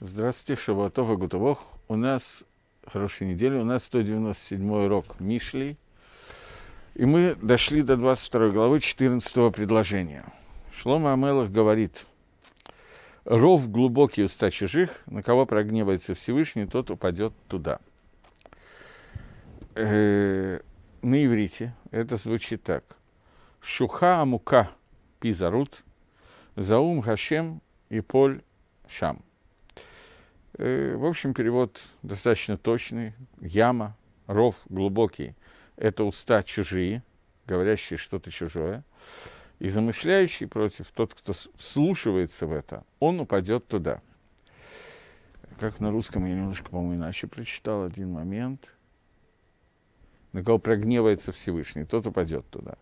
Здравствуйте, Шабатов и Гутовох. У нас хорошая неделя, у нас 197-й урок Мишли. И мы дошли до 22 главы 14 предложения. Шлома Амелах говорит, «Ров глубокий уста чужих, на кого прогневается Всевышний, тот упадет туда». Э, на иврите это звучит так. «Шуха амука пизарут, заум хашем и поль шам». Э, в общем, перевод достаточно точный. Яма, ров глубокий – это уста чужие, говорящие что-то чужое. И замышляющий против, тот, кто слушается в это, он упадет туда. Как на русском я немножко, по-моему, иначе прочитал один момент. На кого прогневается Всевышний, тот упадет туда.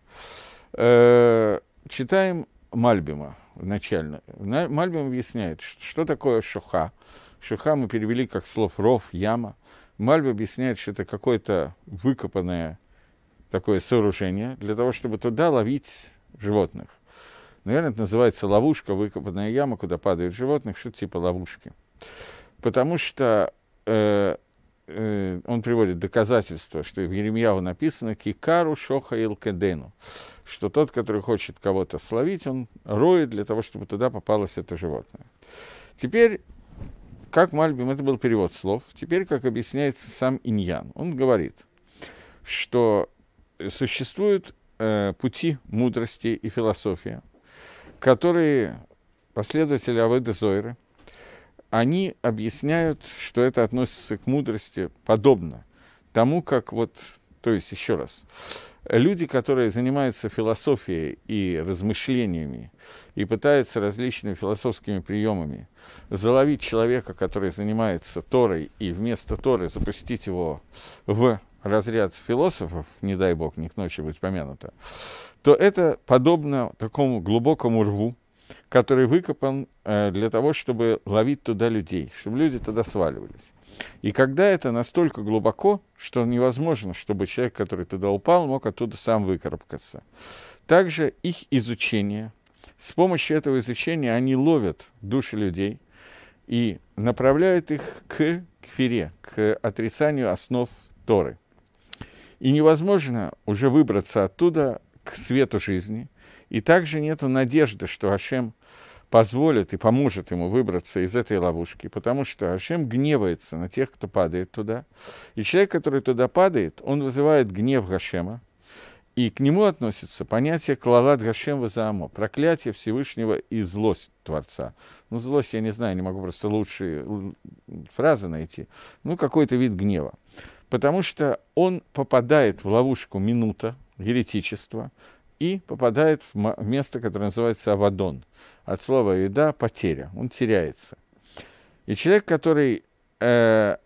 Э-э- читаем Мальбима начально. Мальбим объясняет, что такое шуха. Шиха мы перевели как слов ров, яма. Мальб объясняет, что это какое-то выкопанное такое сооружение для того, чтобы туда ловить животных. Наверное, это называется ловушка, выкопанная яма, куда падают животных, что типа ловушки. Потому что э, э, он приводит доказательство, что в Еремьяу написано «Кикару шоха илкедену», что тот, который хочет кого-то словить, он роет для того, чтобы туда попалось это животное. Теперь как Мальбим, это был перевод слов, теперь, как объясняется сам Иньян, он говорит, что существуют э, пути мудрости и философия, которые последователи Аведа Зойры, они объясняют, что это относится к мудрости подобно тому, как вот, то есть еще раз, люди, которые занимаются философией и размышлениями, и пытаются различными философскими приемами заловить человека, который занимается Торой, и вместо Торы запустить его в разряд философов, не дай бог, не к ночи быть помянуто, то это подобно такому глубокому рву, который выкопан э, для того, чтобы ловить туда людей, чтобы люди туда сваливались. И когда это настолько глубоко, что невозможно, чтобы человек, который туда упал, мог оттуда сам выкарабкаться. Также их изучение. С помощью этого изучения они ловят души людей и направляют их к кфире, к отрицанию основ Торы. И невозможно уже выбраться оттуда к свету жизни. И также нет надежды, что Ашем – позволит и поможет ему выбраться из этой ловушки, потому что Ашем гневается на тех, кто падает туда. И человек, который туда падает, он вызывает гнев Гашема, и к нему относится понятие «клалат Гашем вазаамо» – проклятие Всевышнего и злость Творца. Ну, злость я не знаю, не могу просто лучшие фразы найти. Ну, какой-то вид гнева. Потому что он попадает в ловушку минута, еретичества, и попадает в место, которое называется Авадон. От слова «еда» – потеря, он теряется. И человек, который э,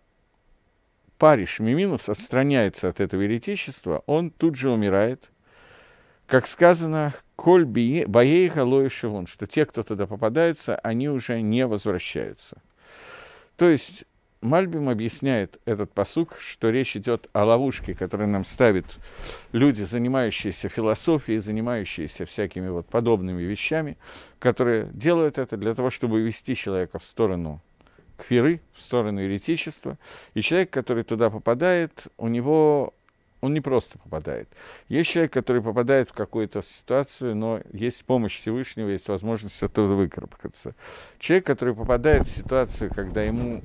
париш миминус, отстраняется от этого еретичества, он тут же умирает. Как сказано, «Коль боей халой шивон», что те, кто туда попадается, они уже не возвращаются. То есть Мальбим объясняет этот посук, что речь идет о ловушке, которую нам ставят люди, занимающиеся философией, занимающиеся всякими вот подобными вещами, которые делают это для того, чтобы вести человека в сторону кфиры, в сторону еретичества. И человек, который туда попадает, у него он не просто попадает. Есть человек, который попадает в какую-то ситуацию, но есть помощь Всевышнего, есть возможность оттуда выкарабкаться. Человек, который попадает в ситуацию, когда ему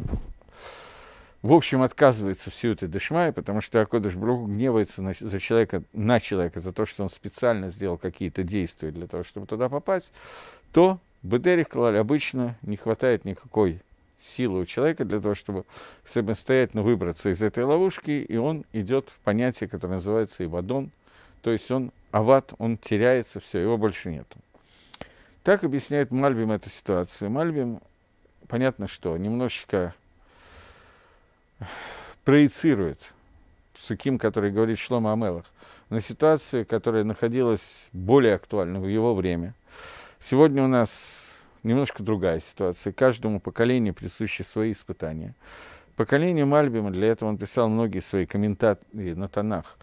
в общем, отказывается всю это Дешмая, потому что Акодыш Бругу гневается на, за человека, на человека за то, что он специально сделал какие-то действия для того, чтобы туда попасть, то Бедерих Клаль обычно не хватает никакой силы у человека для того, чтобы самостоятельно выбраться из этой ловушки, и он идет в понятие, которое называется Ивадон, то есть он ават, он теряется, все, его больше нет. Так объясняет Мальбим эту ситуацию. Мальбим, понятно что, немножечко проецирует Суким, который говорит Шлома Амелах, на ситуацию, которая находилась более актуальна в его время. Сегодня у нас немножко другая ситуация. Каждому поколению присущи свои испытания. Поколению Мальбима, для этого он писал многие свои комментарии на тонах,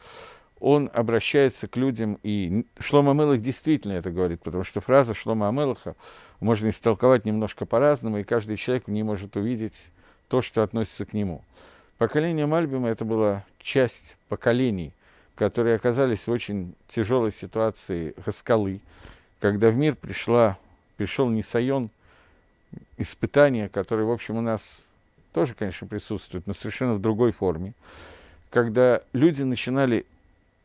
он обращается к людям, и Шлома Амелах действительно это говорит, потому что фраза Шлома Амелаха можно истолковать немножко по-разному, и каждый человек в ней может увидеть то, что относится к нему. Поколение Мальбима – это была часть поколений, которые оказались в очень тяжелой ситуации Хаскалы, когда в мир пришла, пришел Несайон, испытание, которое, в общем, у нас тоже, конечно, присутствует, но совершенно в другой форме, когда люди начинали,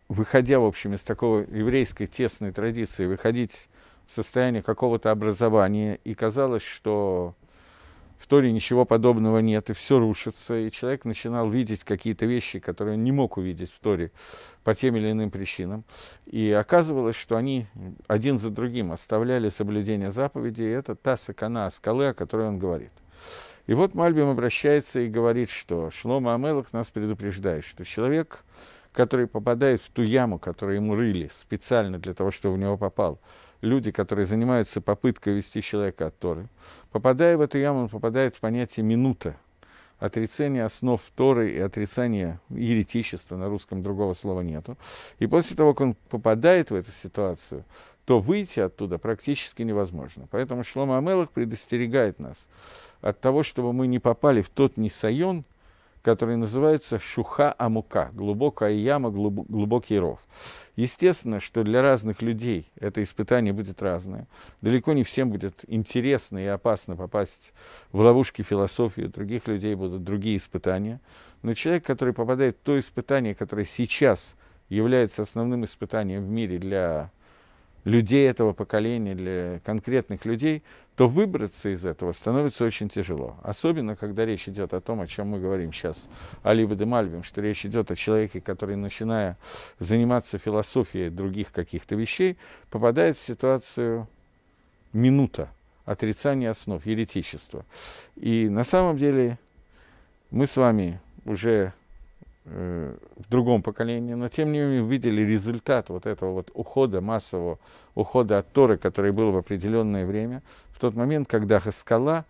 выходя, в общем, из такого еврейской тесной традиции, выходить в состояние какого-то образования, и казалось, что в Торе ничего подобного нет, и все рушится, и человек начинал видеть какие-то вещи, которые он не мог увидеть в Торе по тем или иным причинам. И оказывалось, что они один за другим оставляли соблюдение заповедей, и это та сакана, скалы, о которой он говорит. И вот Мальбим обращается и говорит, что Шлома Амелах нас предупреждает, что человек, который попадает в ту яму, которую ему рыли специально для того, чтобы в него попал, люди, которые занимаются попыткой вести человека от Торы, попадая в эту яму, он попадает в понятие «минута», отрицание основ Торы и отрицание еретичества, на русском другого слова нету. И после того, как он попадает в эту ситуацию, то выйти оттуда практически невозможно. Поэтому Шлома Амелах предостерегает нас от того, чтобы мы не попали в тот несайон, который называется Шуха Амука, глубокая яма, глубокий ров. Естественно, что для разных людей это испытание будет разное. Далеко не всем будет интересно и опасно попасть в ловушки философии, у других людей будут другие испытания. Но человек, который попадает в то испытание, которое сейчас является основным испытанием в мире для людей этого поколения, для конкретных людей, то выбраться из этого становится очень тяжело. Особенно, когда речь идет о том, о чем мы говорим сейчас, о а Либеде Мальбим, что речь идет о человеке, который, начиная заниматься философией других каких-то вещей, попадает в ситуацию минута отрицания основ, еретичества. И на самом деле мы с вами уже Э, в другом поколении, но тем не менее увидели результат вот этого вот ухода массового, ухода от Торы, который был в определенное время, в тот момент, когда Хаскала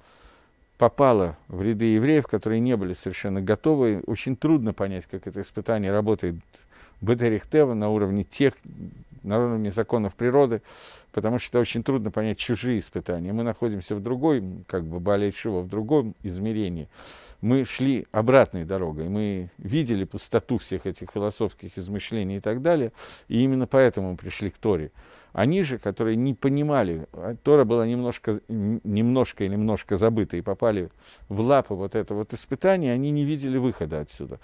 попала в ряды евреев, которые не были совершенно готовы. Очень трудно понять, как это испытание работает Бетерихтева на уровне тех на уровне законов природы, потому что очень трудно понять чужие испытания. Мы находимся в другой, как бы болельшего, в другом измерении. Мы шли обратной дорогой, мы видели пустоту всех этих философских измышлений и так далее, и именно поэтому мы пришли к Торе. Они же, которые не понимали, а, Тора была немножко, немножко или немножко забыта и попали в лапы вот этого вот испытание, они не видели выхода отсюда.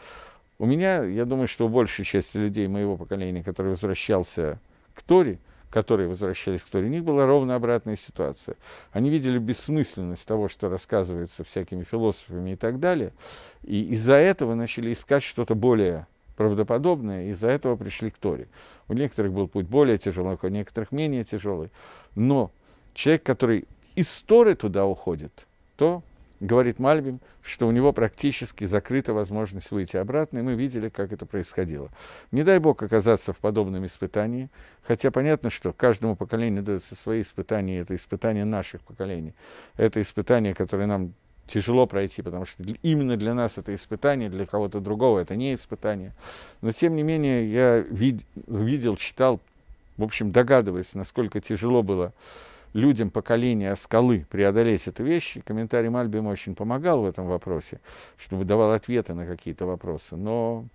У меня, я думаю, что у большей части людей моего поколения, которые возвращался к Торе, которые возвращались к Торе, у них была ровно обратная ситуация. Они видели бессмысленность того, что рассказывается всякими философами и так далее, и из-за этого начали искать что-то более правдоподобное, и из-за этого пришли к Торе. У некоторых был путь более тяжелый, у некоторых менее тяжелый, но человек, который из Торы туда уходит, то говорит Мальбим, что у него практически закрыта возможность выйти обратно, и мы видели, как это происходило. Не дай Бог оказаться в подобном испытании, хотя понятно, что каждому поколению даются свои испытания, это испытания наших поколений, это испытания, которые нам тяжело пройти, потому что именно для нас это испытание, для кого-то другого это не испытание. Но тем не менее я вид- видел, читал, в общем, догадываясь, насколько тяжело было людям поколения скалы преодолеть эту вещь. комментарий Мальбим очень помогал в этом вопросе, чтобы давал ответы на какие-то вопросы. Но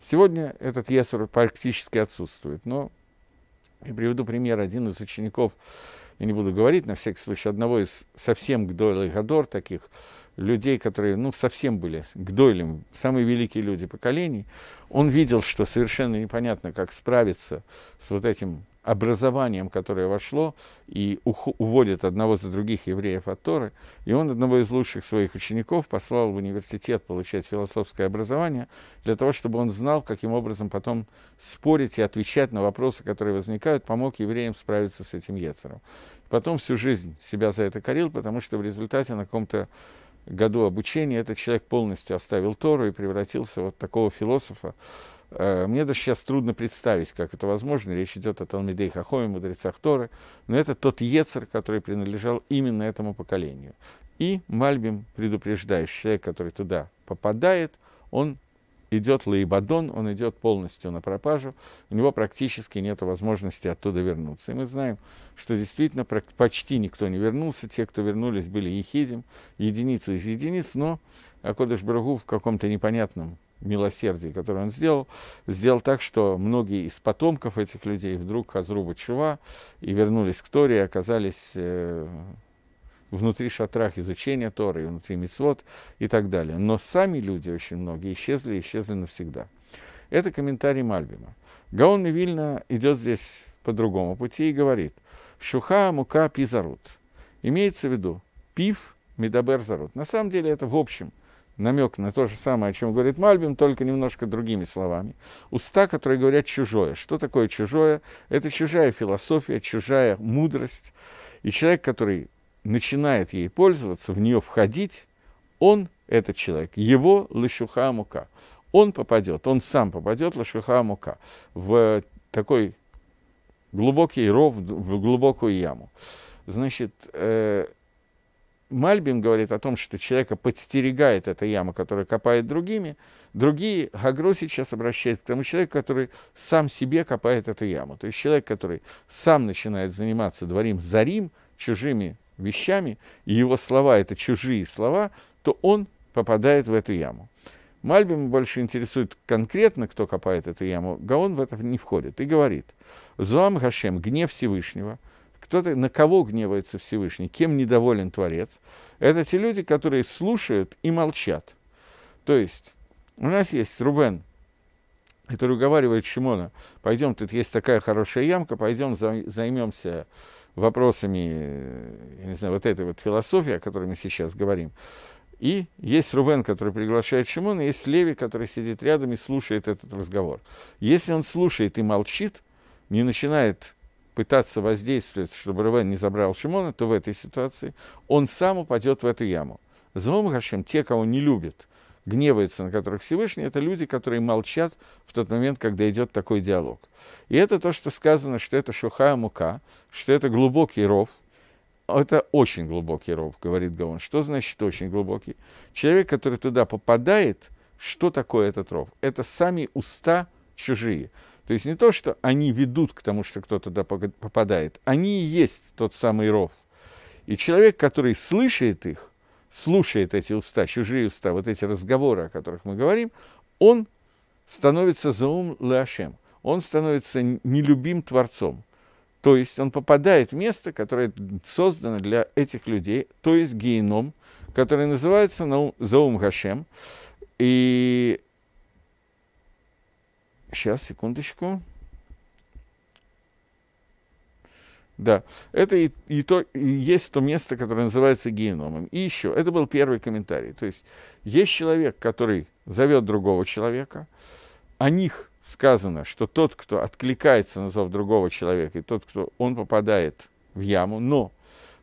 сегодня этот Есур практически отсутствует. Но я приведу пример. Один из учеников, я не буду говорить, на всякий случай, одного из совсем Гдойлы Гадор, таких людей, которые, ну, совсем были Гдойлем, самые великие люди поколений, он видел, что совершенно непонятно, как справиться с вот этим образованием, которое вошло и уводит одного за других евреев от Торы. И он одного из лучших своих учеников послал в университет получать философское образование для того, чтобы он знал, каким образом потом спорить и отвечать на вопросы, которые возникают, помог евреям справиться с этим Ецером. Потом всю жизнь себя за это корил, потому что в результате на каком-то году обучения этот человек полностью оставил Тору и превратился вот в такого философа, Э, мне даже сейчас трудно представить, как это возможно. Речь идет о Талмидей Хахоме, мудрецах Торы. Но это тот Ецер, который принадлежал именно этому поколению. И Мальбим, предупреждающий человек, который туда попадает, он идет лаибадон, он идет полностью на пропажу, у него практически нет возможности оттуда вернуться. И мы знаем, что действительно почти никто не вернулся, те, кто вернулись, были ехидим, единицы из единиц, но Акодыш Брагу в каком-то непонятном милосердие, которое он сделал, сделал так, что многие из потомков этих людей вдруг Хазруба Чува и вернулись к Торе и оказались э, внутри шатрах изучения Торы, внутри Мисвод и так далее. Но сами люди, очень многие, исчезли исчезли навсегда. Это комментарий Мальбима. Гаон Вильна идет здесь по другому пути и говорит, «Шуха мука пизарут». Имеется в виду «пив медабер зарут». На самом деле это в общем – намек на то же самое, о чем говорит Мальбим, только немножко другими словами. Уста, которые говорят чужое. Что такое чужое? Это чужая философия, чужая мудрость. И человек, который начинает ей пользоваться, в нее входить, он, этот человек, его лышуха мука. Он попадет, он сам попадет, лышуха мука, в такой глубокий ров, в глубокую яму. Значит, э, Мальбим говорит о том, что человека подстерегает эта яма, которая копает другими. Другие, Гагро сейчас обращает к тому человеку, который сам себе копает эту яму. То есть человек, который сам начинает заниматься дворим зарим, чужими вещами, и его слова – это чужие слова, то он попадает в эту яму. Мальбим больше интересует конкретно, кто копает эту яму. Гаон в это не входит и говорит. «Зоам Гашем – гнев Всевышнего – кто-то, на кого гневается Всевышний, кем недоволен Творец. Это те люди, которые слушают и молчат. То есть у нас есть Рубен, который уговаривает Шимона, пойдем, тут есть такая хорошая ямка, пойдем займемся вопросами, я не знаю, вот этой вот философии, о которой мы сейчас говорим. И есть Рувен, который приглашает Шимона, есть Леви, который сидит рядом и слушает этот разговор. Если он слушает и молчит, не начинает пытаться воздействовать, чтобы Рувен не забрал Шимона, то в этой ситуации он сам упадет в эту яму. Злом Хашем, те, кого не любит, гневается на которых Всевышний, это люди, которые молчат в тот момент, когда идет такой диалог. И это то, что сказано, что это шуха мука, что это глубокий ров, это очень глубокий ров, говорит Гаон. Что значит очень глубокий? Человек, который туда попадает, что такое этот ров? Это сами уста чужие. То есть не то, что они ведут к тому, что кто-то туда попадает, они и есть тот самый ров. И человек, который слышит их, слушает эти уста, чужие уста, вот эти разговоры, о которых мы говорим, он становится заум леашем, он становится нелюбим Творцом. То есть он попадает в место, которое создано для этих людей, то есть геном, который называется Заум Гашем. И Сейчас, секундочку. Да, это и, и то, и есть то место, которое называется геномом. И еще, это был первый комментарий. То есть есть человек, который зовет другого человека, о них сказано, что тот, кто откликается на зов другого человека, и тот, кто он попадает в яму, но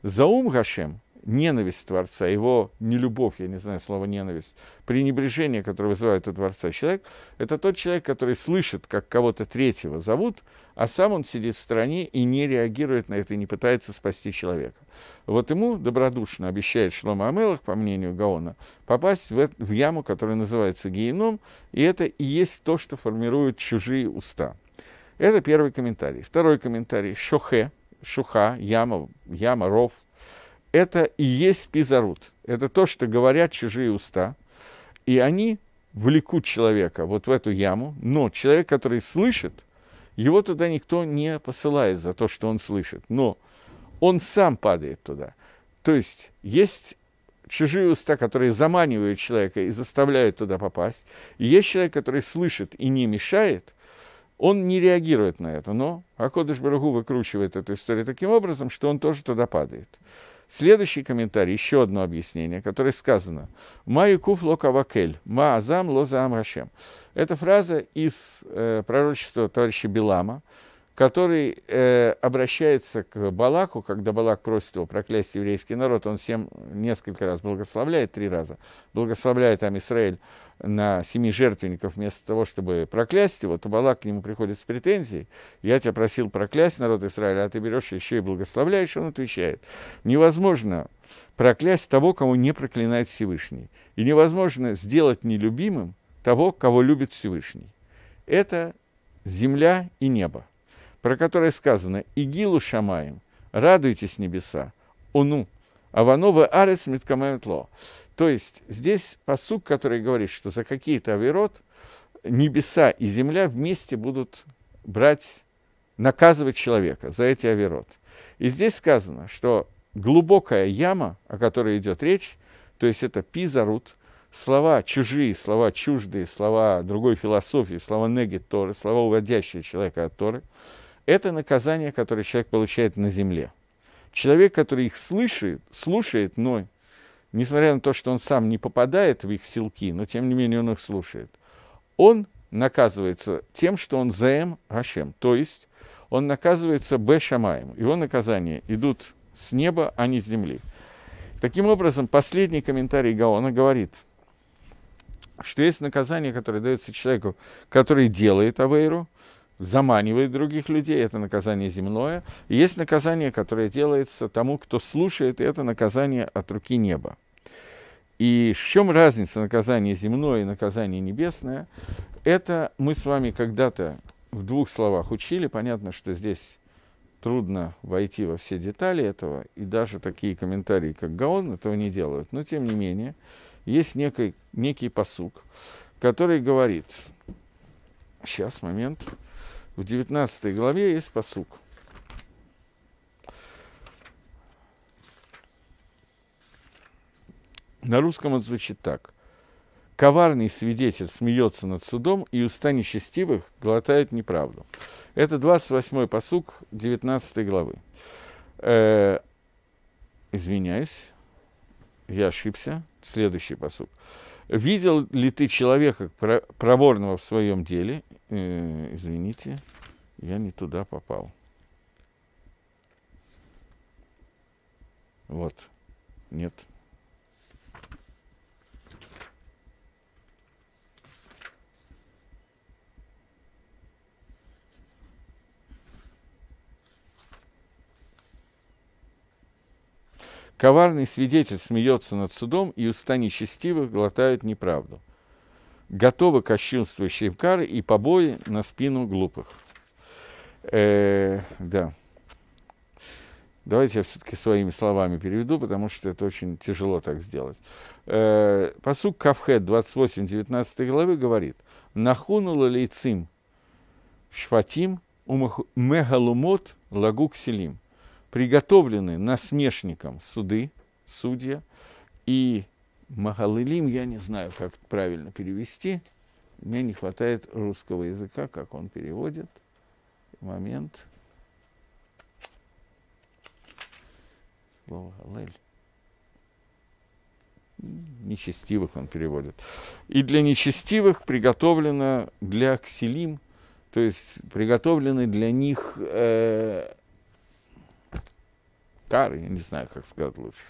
за ум Гашем ненависть Творца, его нелюбовь, я не знаю слова ненависть, пренебрежение, которое вызывает у Творца человек, это тот человек, который слышит, как кого-то третьего зовут, а сам он сидит в стороне и не реагирует на это, и не пытается спасти человека. Вот ему добродушно обещает Шлома Амелах, по мнению Гаона, попасть в, в яму, которая называется геном, и это и есть то, что формирует чужие уста. Это первый комментарий. Второй комментарий – шохе, шуха, яма, яма, ров – это и есть пизарут. Это то, что говорят чужие уста. И они влекут человека вот в эту яму, но человек, который слышит, его туда никто не посылает за то, что он слышит, но он сам падает туда. То есть есть чужие уста, которые заманивают человека и заставляют туда попасть. И есть человек, который слышит и не мешает, он не реагирует на это, но Акодыш Барагу выкручивает эту историю таким образом, что он тоже туда падает. Следующий комментарий, еще одно объяснение, которое сказано. «Маякуф локавакель, маазам лозаам рашем». Это фраза из э, пророчества товарища Белама, который э, обращается к Балаку, когда Балак просит его проклясть еврейский народ, он всем несколько раз благословляет, три раза, благословляет там Израиль на семи жертвенников вместо того, чтобы проклясть его, то Балак к нему приходит с претензией, я тебя просил проклясть народ Израиля, а ты берешь еще и благословляешь, он отвечает, невозможно проклясть того, кого не проклинает Всевышний, и невозможно сделать нелюбимым того, кого любит Всевышний. Это земля и небо про которое сказано «Игилу шамаем, радуйтесь небеса, ону, аванова арес миткамаемтло». То есть здесь посук, который говорит, что за какие-то авирот небеса и земля вместе будут брать, наказывать человека за эти авирот. И здесь сказано, что глубокая яма, о которой идет речь, то есть это пизарут, слова чужие, слова чуждые, слова другой философии, слова неги Торы, слова, уводящие человека от Торы – это наказание, которое человек получает на земле. Человек, который их слышит, слушает, но несмотря на то, что он сам не попадает в их силки, но тем не менее он их слушает, он наказывается тем, что он заем Гашем, то есть он наказывается Бешамаем. Его наказания идут с неба, а не с земли. Таким образом, последний комментарий Гаона говорит, что есть наказание, которое дается человеку, который делает Авейру – заманивает других людей, это наказание земное. И есть наказание, которое делается тому, кто слушает, и это наказание от руки неба. И в чем разница наказание земное и наказание небесное? Это мы с вами когда-то в двух словах учили. Понятно, что здесь трудно войти во все детали этого, и даже такие комментарии, как Гаон, этого не делают. Но, тем не менее, есть некий, некий посук, который говорит... Сейчас, момент в 19 главе есть посук. На русском он звучит так. Коварный свидетель смеется над судом, и уста нечестивых глотают неправду. Это 28-й посук 19 главы. Э, извиняюсь, я ошибся. Следующий посук. Видел ли ты человека проворного в своем деле? Э, извините, я не туда попал. Вот. Нет. Коварный свидетель смеется над судом, и уста нечестивых глотают неправду. Готовы кощунствующие кары и побои на спину глупых. Э, да. Давайте я все-таки своими словами переведу, потому что это очень тяжело так сделать. Э, посук Кавхет 28, 19 главы говорит, «Нахунула лейцим шфатим мегалумот лагук селим» приготовлены насмешником суды, судья, и Махалилим, я не знаю, как правильно перевести, мне не хватает русского языка, как он переводит. Момент. Слово «галель» нечестивых он переводит. И для нечестивых приготовлено для ксилим, то есть приготовлены для них э, кары, я не знаю, как сказать лучше.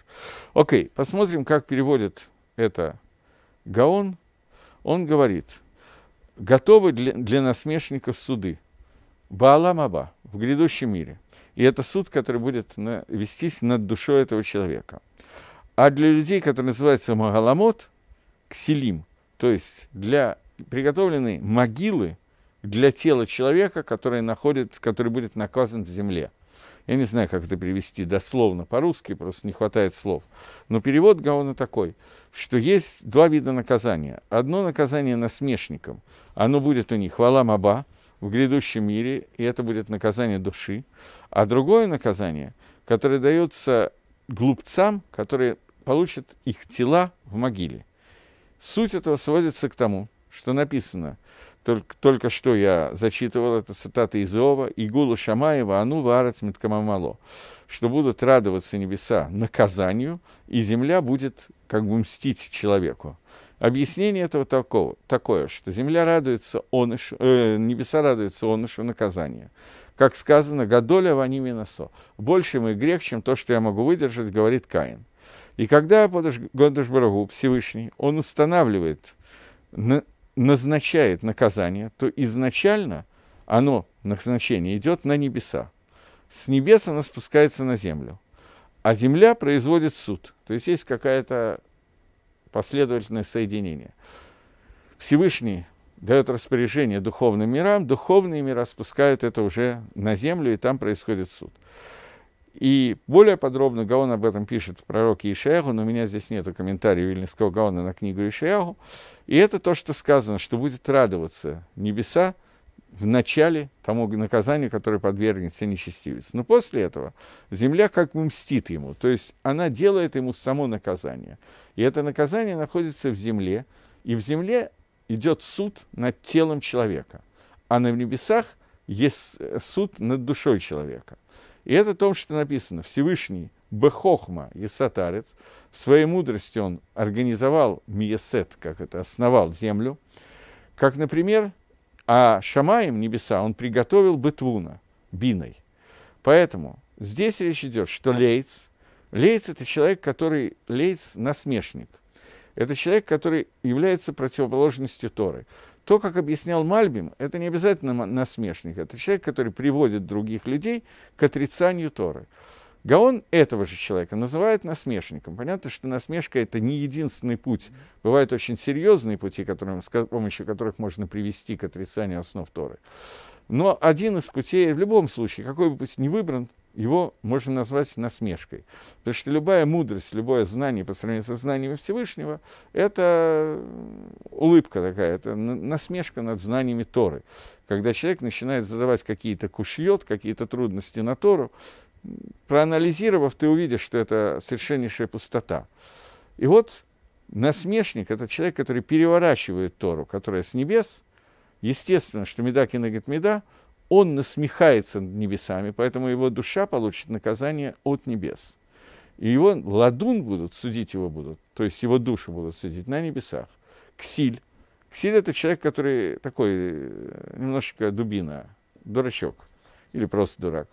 Окей, посмотрим, как переводит это Гаон. Он говорит, готовы для, для насмешников суды. Баалам Аба, в грядущем мире. И это суд, который будет на, вестись над душой этого человека. А для людей, которые называются Магаламот, Кселим, то есть для приготовлены могилы для тела человека, который, находит, который будет наказан в земле – я не знаю, как это перевести дословно по-русски, просто не хватает слов. Но перевод Гаона такой, что есть два вида наказания. Одно наказание насмешникам, оно будет у них валам аба в грядущем мире, и это будет наказание души. А другое наказание, которое дается глупцам, которые получат их тела в могиле. Суть этого сводится к тому, что написано – только, только что я зачитывал это цитаты из Иова, «Игулу Шамаева, ану варец меткамамало», что будут радоваться небеса наказанию, и земля будет как бы мстить человеку. Объяснение этого такого, такое, что земля радуется онышу, э, небеса радуются онышу наказанию. Как сказано, «Гадоля вани миносо, Больше мой грех, чем то, что я могу выдержать, говорит Каин. И когда Годыш Барагу, Всевышний, он устанавливает на назначает наказание, то изначально оно, назначение, идет на небеса. С небес оно спускается на землю. А земля производит суд. То есть есть какая-то последовательное соединение. Всевышний дает распоряжение духовным мирам, духовные мира спускают это уже на землю, и там происходит суд. И более подробно Гаон об этом пишет в пророке Ишиягу, но у меня здесь нет комментария Вильнинского Гаона на книгу Ишиягу. И это то, что сказано, что будет радоваться небеса в начале тому наказанию, которое подвергнется нечестивец. Но после этого земля как бы мстит ему, то есть она делает ему само наказание. И это наказание находится в земле, и в земле идет суд над телом человека, а на небесах есть э, суд над душой человека. И это о том, что написано. Всевышний Бехохма Есатарец, в своей мудрости он организовал Миесет, как это, основал землю, как, например, а Шамаем небеса он приготовил Бетвуна, биной. Поэтому здесь речь идет, что Лейц, Лейц – это человек, который, Лейц – насмешник. Это человек, который является противоположностью Торы. То, как объяснял Мальбим, это не обязательно насмешник, это человек, который приводит других людей к отрицанию Торы. Гаон этого же человека называет насмешником. Понятно, что насмешка – это не единственный путь. Бывают очень серьезные пути, которым, с помощью которых можно привести к отрицанию основ Торы. Но один из путей, в любом случае, какой бы путь ни выбран, его можно назвать насмешкой. Потому что любая мудрость, любое знание по сравнению со знаниями Всевышнего – это э, улыбка такая, это насмешка над знаниями Торы. Когда человек начинает задавать какие-то кушьет, какие-то трудности на Тору, проанализировав, ты увидишь, что это совершеннейшая пустота. И вот насмешник – это человек, который переворачивает Тору, которая с небес. Естественно, что Меда кинегет Меда – он насмехается над небесами, поэтому его душа получит наказание от небес. И его ладун будут, судить его будут, то есть его душу будут судить на небесах. Ксиль. Ксиль – это человек, который такой, э, немножечко дубина, дурачок или просто дурак.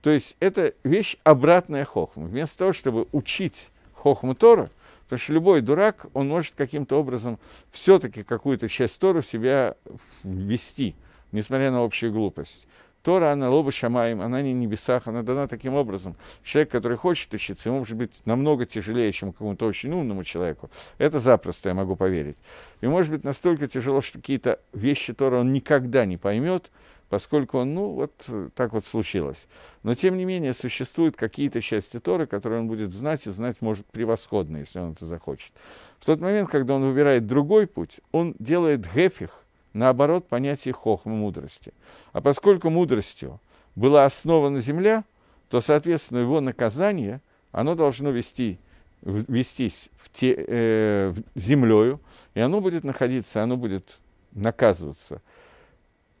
То есть это вещь обратная хохму. Вместо того, чтобы учить хохму Тора, потому что любой дурак, он может каким-то образом все-таки какую-то часть Тору в себя ввести – несмотря на общую глупость. Тора, она лоба шамаем, она не в небесах, она дана таким образом. Человек, который хочет учиться, ему может быть намного тяжелее, чем какому-то очень умному человеку. Это запросто, я могу поверить. И может быть настолько тяжело, что какие-то вещи Тора он никогда не поймет, поскольку он, ну, вот э, так вот случилось. Но, тем не менее, существуют какие-то части Торы, которые он будет знать, и знать может превосходно, если он это захочет. В тот момент, когда он выбирает другой путь, он делает гефих, наоборот, понятие хохмы мудрости. А поскольку мудростью была основана земля, то, соответственно, его наказание, оно должно вести, вестись в те, э, землею, и оно будет находиться, оно будет наказываться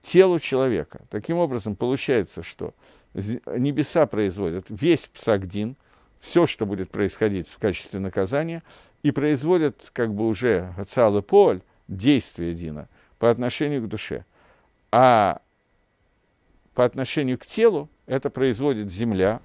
телу человека. Таким образом, получается, что небеса производят весь псагдин, все, что будет происходить в качестве наказания, и производят как бы уже целый поль действия Дина – по отношению к душе. А по отношению к телу это производит земля.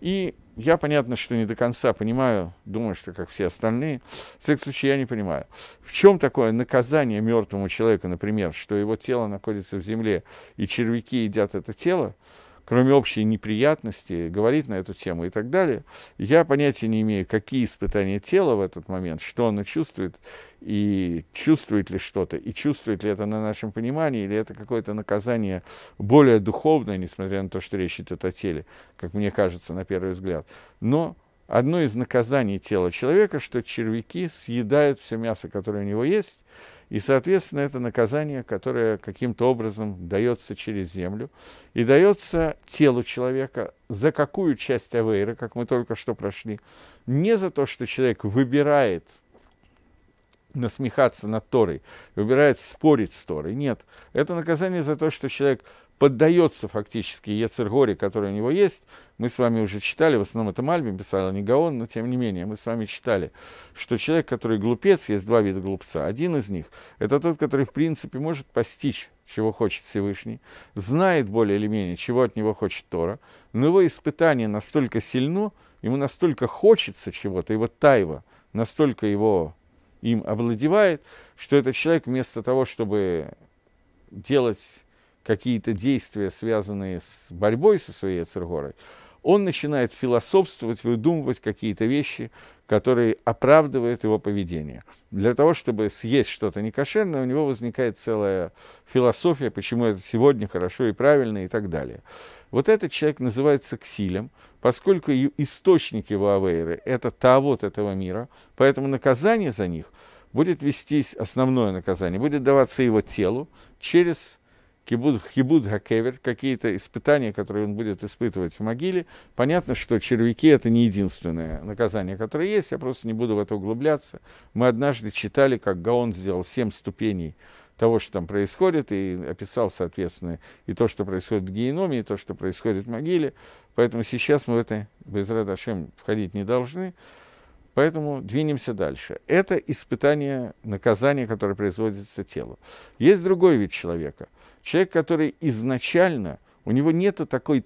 И я, понятно, что не до конца понимаю, думаю, что как все остальные. В всяком случае, я не понимаю, в чем такое наказание мертвому человеку, например, что его тело находится в земле, и червяки едят это тело, кроме общей неприятности, говорит на эту тему и так далее. Я понятия не имею, какие испытания тела в этот момент, что оно чувствует, и чувствует ли что-то, и чувствует ли это на нашем понимании, или это какое-то наказание более духовное, несмотря на то, что речь идет о теле, как мне кажется, на первый взгляд. Но одно из наказаний тела человека, что червяки съедают все мясо, которое у него есть, и, соответственно, это наказание, которое каким-то образом дается через землю и дается телу человека за какую часть авейра, как мы только что прошли, не за то, что человек выбирает насмехаться над Торой, выбирает спорить с Торой. Нет, это наказание за то, что человек поддается фактически Ецергоре, который у него есть. Мы с вами уже читали, в основном это мальби писал, а не Гаон, но тем не менее, мы с вами читали, что человек, который глупец, есть два вида глупца. Один из них – это тот, который, в принципе, может постичь, чего хочет Всевышний, знает более или менее, чего от него хочет Тора, но его испытание настолько сильно, ему настолько хочется чего-то, его тайва настолько его им овладевает, что этот человек вместо того, чтобы делать какие-то действия, связанные с борьбой со своей Ацергорой, он начинает философствовать, выдумывать какие-то вещи, которые оправдывают его поведение. Для того, чтобы съесть что-то некошерное, у него возникает целая философия, почему это сегодня хорошо и правильно и так далее. Вот этот человек называется ксилем, поскольку источник его авейры – это тавод этого мира, поэтому наказание за них будет вестись, основное наказание, будет даваться его телу через кибуд, хибуд хакевер, какие-то испытания, которые он будет испытывать в могиле. Понятно, что червяки – это не единственное наказание, которое есть, я просто не буду в это углубляться. Мы однажды читали, как Гаон сделал семь ступеней того, что там происходит, и описал, соответственно, и то, что происходит в геноме, и то, что происходит в могиле. Поэтому сейчас мы в это, без Радашем, входить не должны. Поэтому двинемся дальше. Это испытание, наказание, которое производится телу. Есть другой вид человека – Человек, который изначально, у него нет такой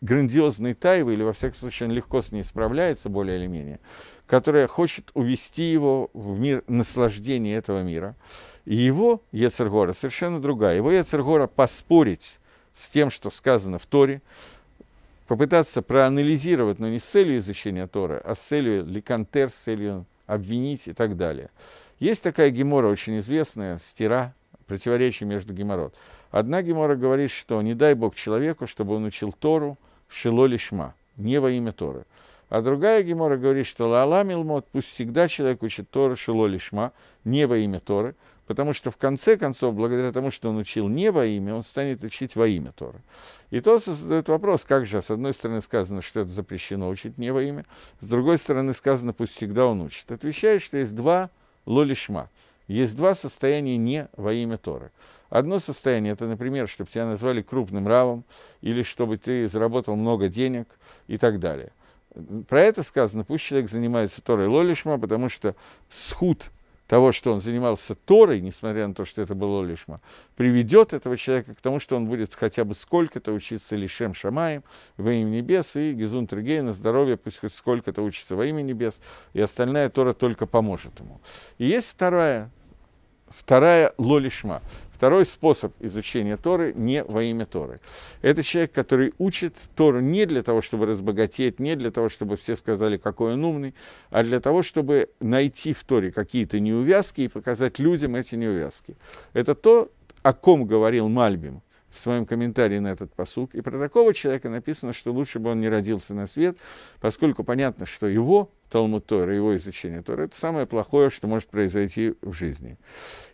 грандиозной тайвы, или, во всяком случае, он легко с ней справляется, более или менее, которая хочет увести его в мир наслаждения этого мира. И его Ецергора совершенно другая. Его Ецергора поспорить с тем, что сказано в Торе, попытаться проанализировать, но не с целью изучения Тора, а с целью ликантер, с целью обвинить и так далее. Есть такая гемора очень известная, стира, противоречие между геморрот. Одна Гемора говорит, что не дай Бог человеку, чтобы он учил Тору шило лишма, не во имя Торы. А другая Гемора говорит, что лала милмот, пусть всегда человек учит Тору шило лишма, не во имя Торы, потому что в конце концов, благодаря тому, что он учил не во имя, он станет учить во имя Торы. И то задает вопрос, как же, с одной стороны сказано, что это запрещено учить не во имя, с другой стороны сказано, пусть всегда он учит. Отвечает, что есть два лолишма, есть два состояния не во имя Торы. Одно состояние – это, например, чтобы тебя назвали крупным равом, или чтобы ты заработал много денег и так далее. Про это сказано, пусть человек занимается Торой Лолишма, потому что схуд того, что он занимался Торой, несмотря на то, что это было Лолишма, приведет этого человека к тому, что он будет хотя бы сколько-то учиться Лишем Шамаем во имя небес, и Гизун Тригей на здоровье пусть хоть сколько-то учится во имя небес, и остальная Тора только поможет ему. И есть вторая вторая лолишма. Второй способ изучения Торы не во имя Торы. Это человек, который учит Тору не для того, чтобы разбогатеть, не для того, чтобы все сказали, какой он умный, а для того, чтобы найти в Торе какие-то неувязки и показать людям эти неувязки. Это то, о ком говорил Мальбим в своем комментарии на этот посуг. И про такого человека написано, что лучше бы он не родился на свет, поскольку понятно, что его Талмуд Тора, его изучение Тора, это самое плохое, что может произойти в жизни.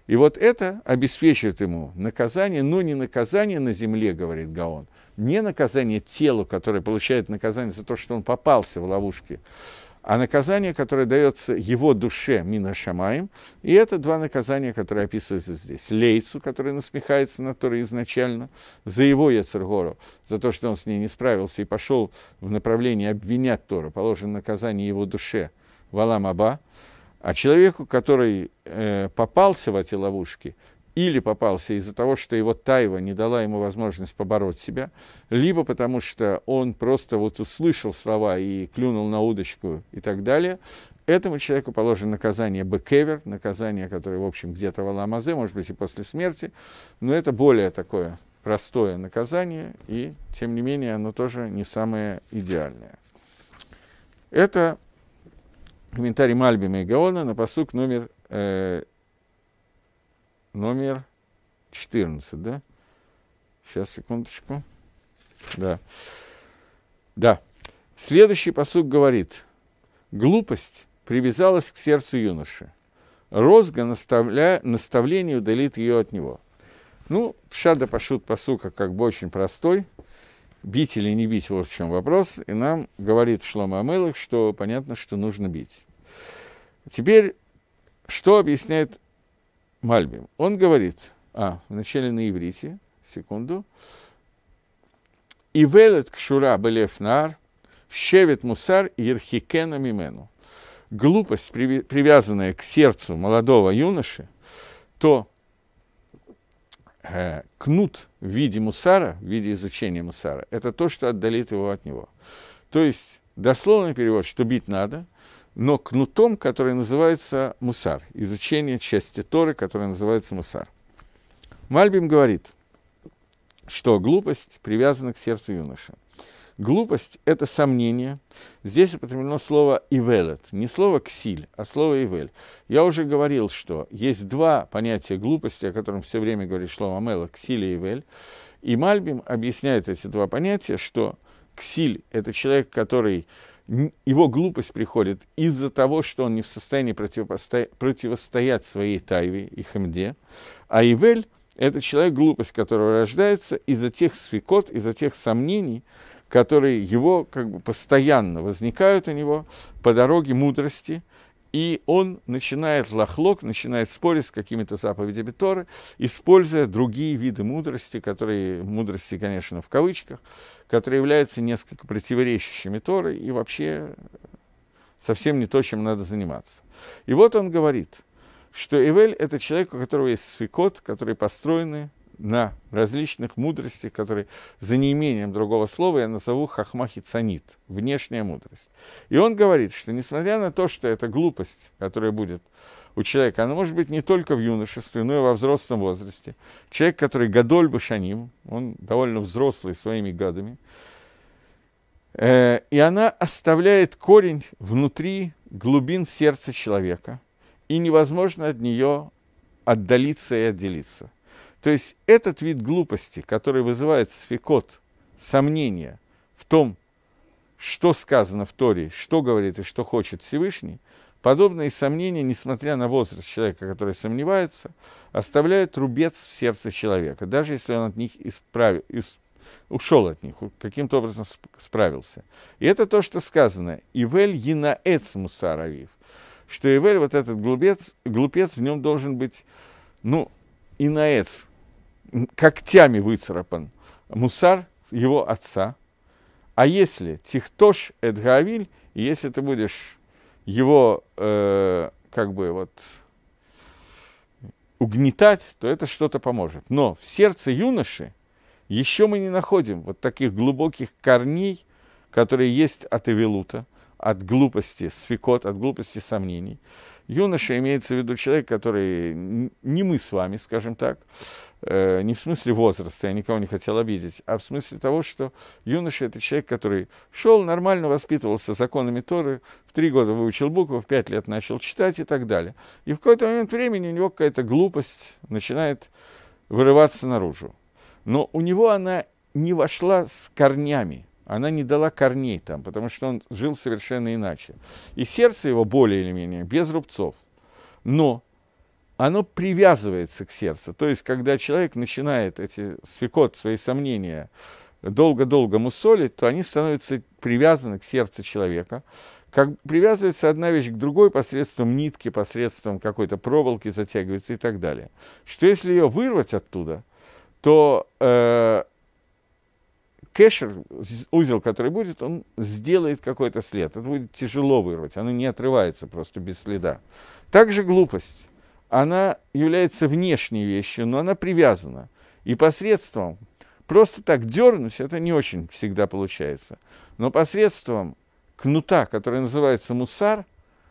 И вот это обеспечивает ему наказание, но не наказание на земле, говорит Гаон, не наказание телу, которое получает наказание за то, что он попался в ловушке, а наказание, которое дается его душе Мина Шамаем, и это два наказания, которые описываются здесь. Лейцу, который насмехается на Торе изначально, за его Яцергору, за то, что он с ней не справился и пошел в направлении обвинять Тору, положено наказание его душе Валам Аба, а человеку, который э, попался в эти ловушки, или попался из-за того, что его тайва не дала ему возможность побороть себя, либо потому что он просто вот услышал слова и клюнул на удочку и так далее, этому человеку положено наказание бекевер, наказание, которое, в общем, где-то в Аламазе, может быть, и после смерти, но это более такое простое наказание, и, тем не менее, оно тоже не самое идеальное. Это комментарий Мальбима и Гаона на посук номер, э, номер 14, да? Сейчас, секундочку. Да. Да. Следующий посук говорит, глупость привязалась к сердцу юноши. Розга наставля... наставление удалит ее от него. Ну, Шада Пашут посука как бы очень простой – бить или не бить, вот в чем вопрос. И нам говорит Шлома Амелых, что понятно, что нужно бить. Теперь, что объясняет Мальбим? Он говорит, а, вначале на иврите, секунду. И велет кшура белефнар, щевет мусар ерхикена мимену. Глупость, привязанная к сердцу молодого юноши, то Э, кнут в виде мусара, в виде изучения мусара, это то, что отдалит его от него. То есть, дословный перевод, что бить надо, но кнутом, который называется мусар, изучение части Торы, которая называется мусар. Мальбим говорит, что глупость привязана к сердцу юноши. Глупость – это сомнение. Здесь употреблено слово «ивелет», не слово «ксиль», а слово «ивель». Я уже говорил, что есть два понятия глупости, о котором все время говорит слово Мела – «ксиль» и «ивель». И Мальбим объясняет эти два понятия, что «ксиль» – это человек, который его глупость приходит из-за того, что он не в состоянии противосто... противостоять своей тайве и хамде, а Ивель – это человек, глупость которого рождается из-за тех свекот, из-за тех сомнений, которые его как бы постоянно возникают у него по дороге мудрости, и он начинает лохлок, начинает спорить с какими-то заповедями Торы, используя другие виды мудрости, которые, мудрости, конечно, в кавычках, которые являются несколько противоречащими Торы и вообще совсем не то, чем надо заниматься. И вот он говорит, что Эвель – это человек, у которого есть свекот, которые построены на различных мудростях, которые за неимением другого слова я назову хахмахицанит, внешняя мудрость. И он говорит, что несмотря на то, что это глупость, которая будет у человека, она может быть не только в юношестве, но и во взрослом возрасте. Человек, который гадоль башаним, он довольно взрослый своими гадами, э, и она оставляет корень внутри глубин сердца человека, и невозможно от нее отдалиться и отделиться – то есть этот вид глупости, который вызывает сфикот, сомнения в том, что сказано в Торе, что говорит и что хочет Всевышний, подобные сомнения, несмотря на возраст человека, который сомневается, оставляют рубец в сердце человека, даже если он от них исправ... ушел от них, каким-то образом справился. И это то, что сказано. «Ивель янаэц мусаравив», что Ивель, вот этот глупец, глупец в нем должен быть, ну, инаэц, когтями выцарапан Мусар его отца. А если Тихтош Эдгавиль, если ты будешь его э, как бы вот угнетать, то это что-то поможет. Но в сердце юноши еще мы не находим вот таких глубоких корней, которые есть от Эвелута, от глупости свекот, от глупости сомнений. Юноша имеется в виду человек, который не мы с вами, скажем так, э, не в смысле возраста, я никого не хотел обидеть, а в смысле того, что юноша – это человек, который шел, нормально воспитывался законами Торы, в три года выучил буквы, в пять лет начал читать и так далее. И в какой-то момент времени у него какая-то глупость начинает вырываться наружу. Но у него она не вошла с корнями, она не дала корней там, потому что он жил совершенно иначе. И сердце его более или менее без рубцов. Но оно привязывается к сердцу. То есть, когда человек начинает эти свекот, свои сомнения долго-долго мусолить, то они становятся привязаны к сердцу человека. Как привязывается одна вещь к другой посредством нитки, посредством какой-то проволоки затягивается и так далее. Что если ее вырвать оттуда, то э, кэшер, узел, который будет, он сделает какой-то след. Это будет тяжело вырвать, оно не отрывается просто без следа. Также глупость она является внешней вещью, но она привязана. И посредством, просто так дернуть, это не очень всегда получается, но посредством кнута, который называется мусар,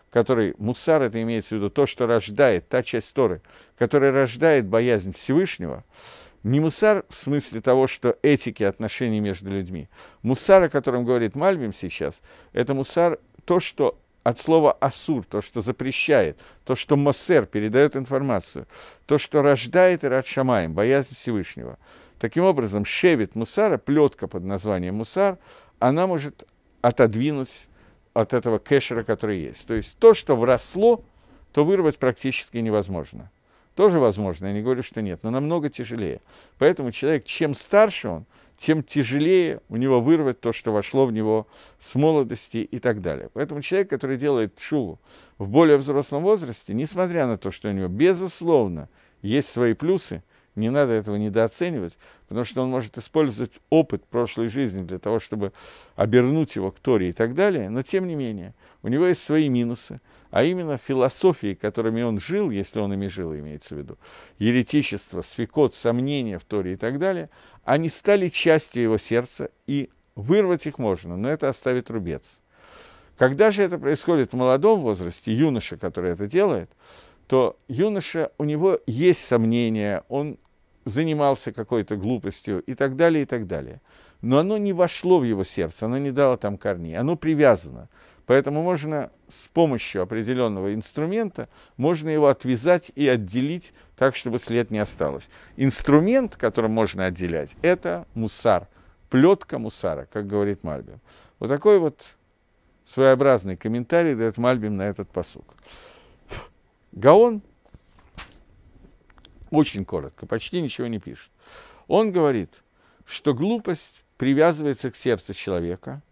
который, мусар это имеется в виду то, что рождает, та часть Торы, которая рождает боязнь Всевышнего, не мусар в смысле того, что этики отношений между людьми. Мусар, о котором говорит Мальбим сейчас, это мусар то, что от слова «асур», то, что запрещает, то, что Моссер передает информацию, то, что рождает Ират Шамаем, боязнь Всевышнего. Таким образом, шевит Мусара, плетка под названием Мусар, она может отодвинуть от этого кэшера, который есть. То есть то, что вросло, то вырвать практически невозможно. Тоже возможно, я не говорю, что нет, но намного тяжелее. Поэтому человек, чем старше он, тем тяжелее у него вырвать то, что вошло в него с молодости и так далее. Поэтому человек, который делает шуву в более взрослом возрасте, несмотря на то, что у него, безусловно, есть свои плюсы, не надо этого недооценивать, потому что он может использовать опыт прошлой жизни для того, чтобы обернуть его к Торе и так далее, но тем не менее, у него есть свои минусы, а именно философии, которыми он жил, если он ими жил, имеется в виду, еретичество, свекот, сомнения в Торе и так далее – они стали частью его сердца, и вырвать их можно, но это оставит рубец. Когда же это происходит в молодом возрасте, юноша, который это делает, то юноша, у него есть сомнения, он занимался какой-то глупостью и так далее, и так далее. Но оно не вошло в его сердце, оно не дало там корней, оно привязано – Поэтому можно с помощью определенного инструмента, можно его отвязать и отделить так, чтобы след не осталось. Инструмент, которым можно отделять, это мусар, плетка мусара, как говорит Мальбим. Вот такой вот своеобразный комментарий дает Мальбим на этот посук. Гаон очень коротко, почти ничего не пишет. Он говорит, что глупость привязывается к сердцу человека –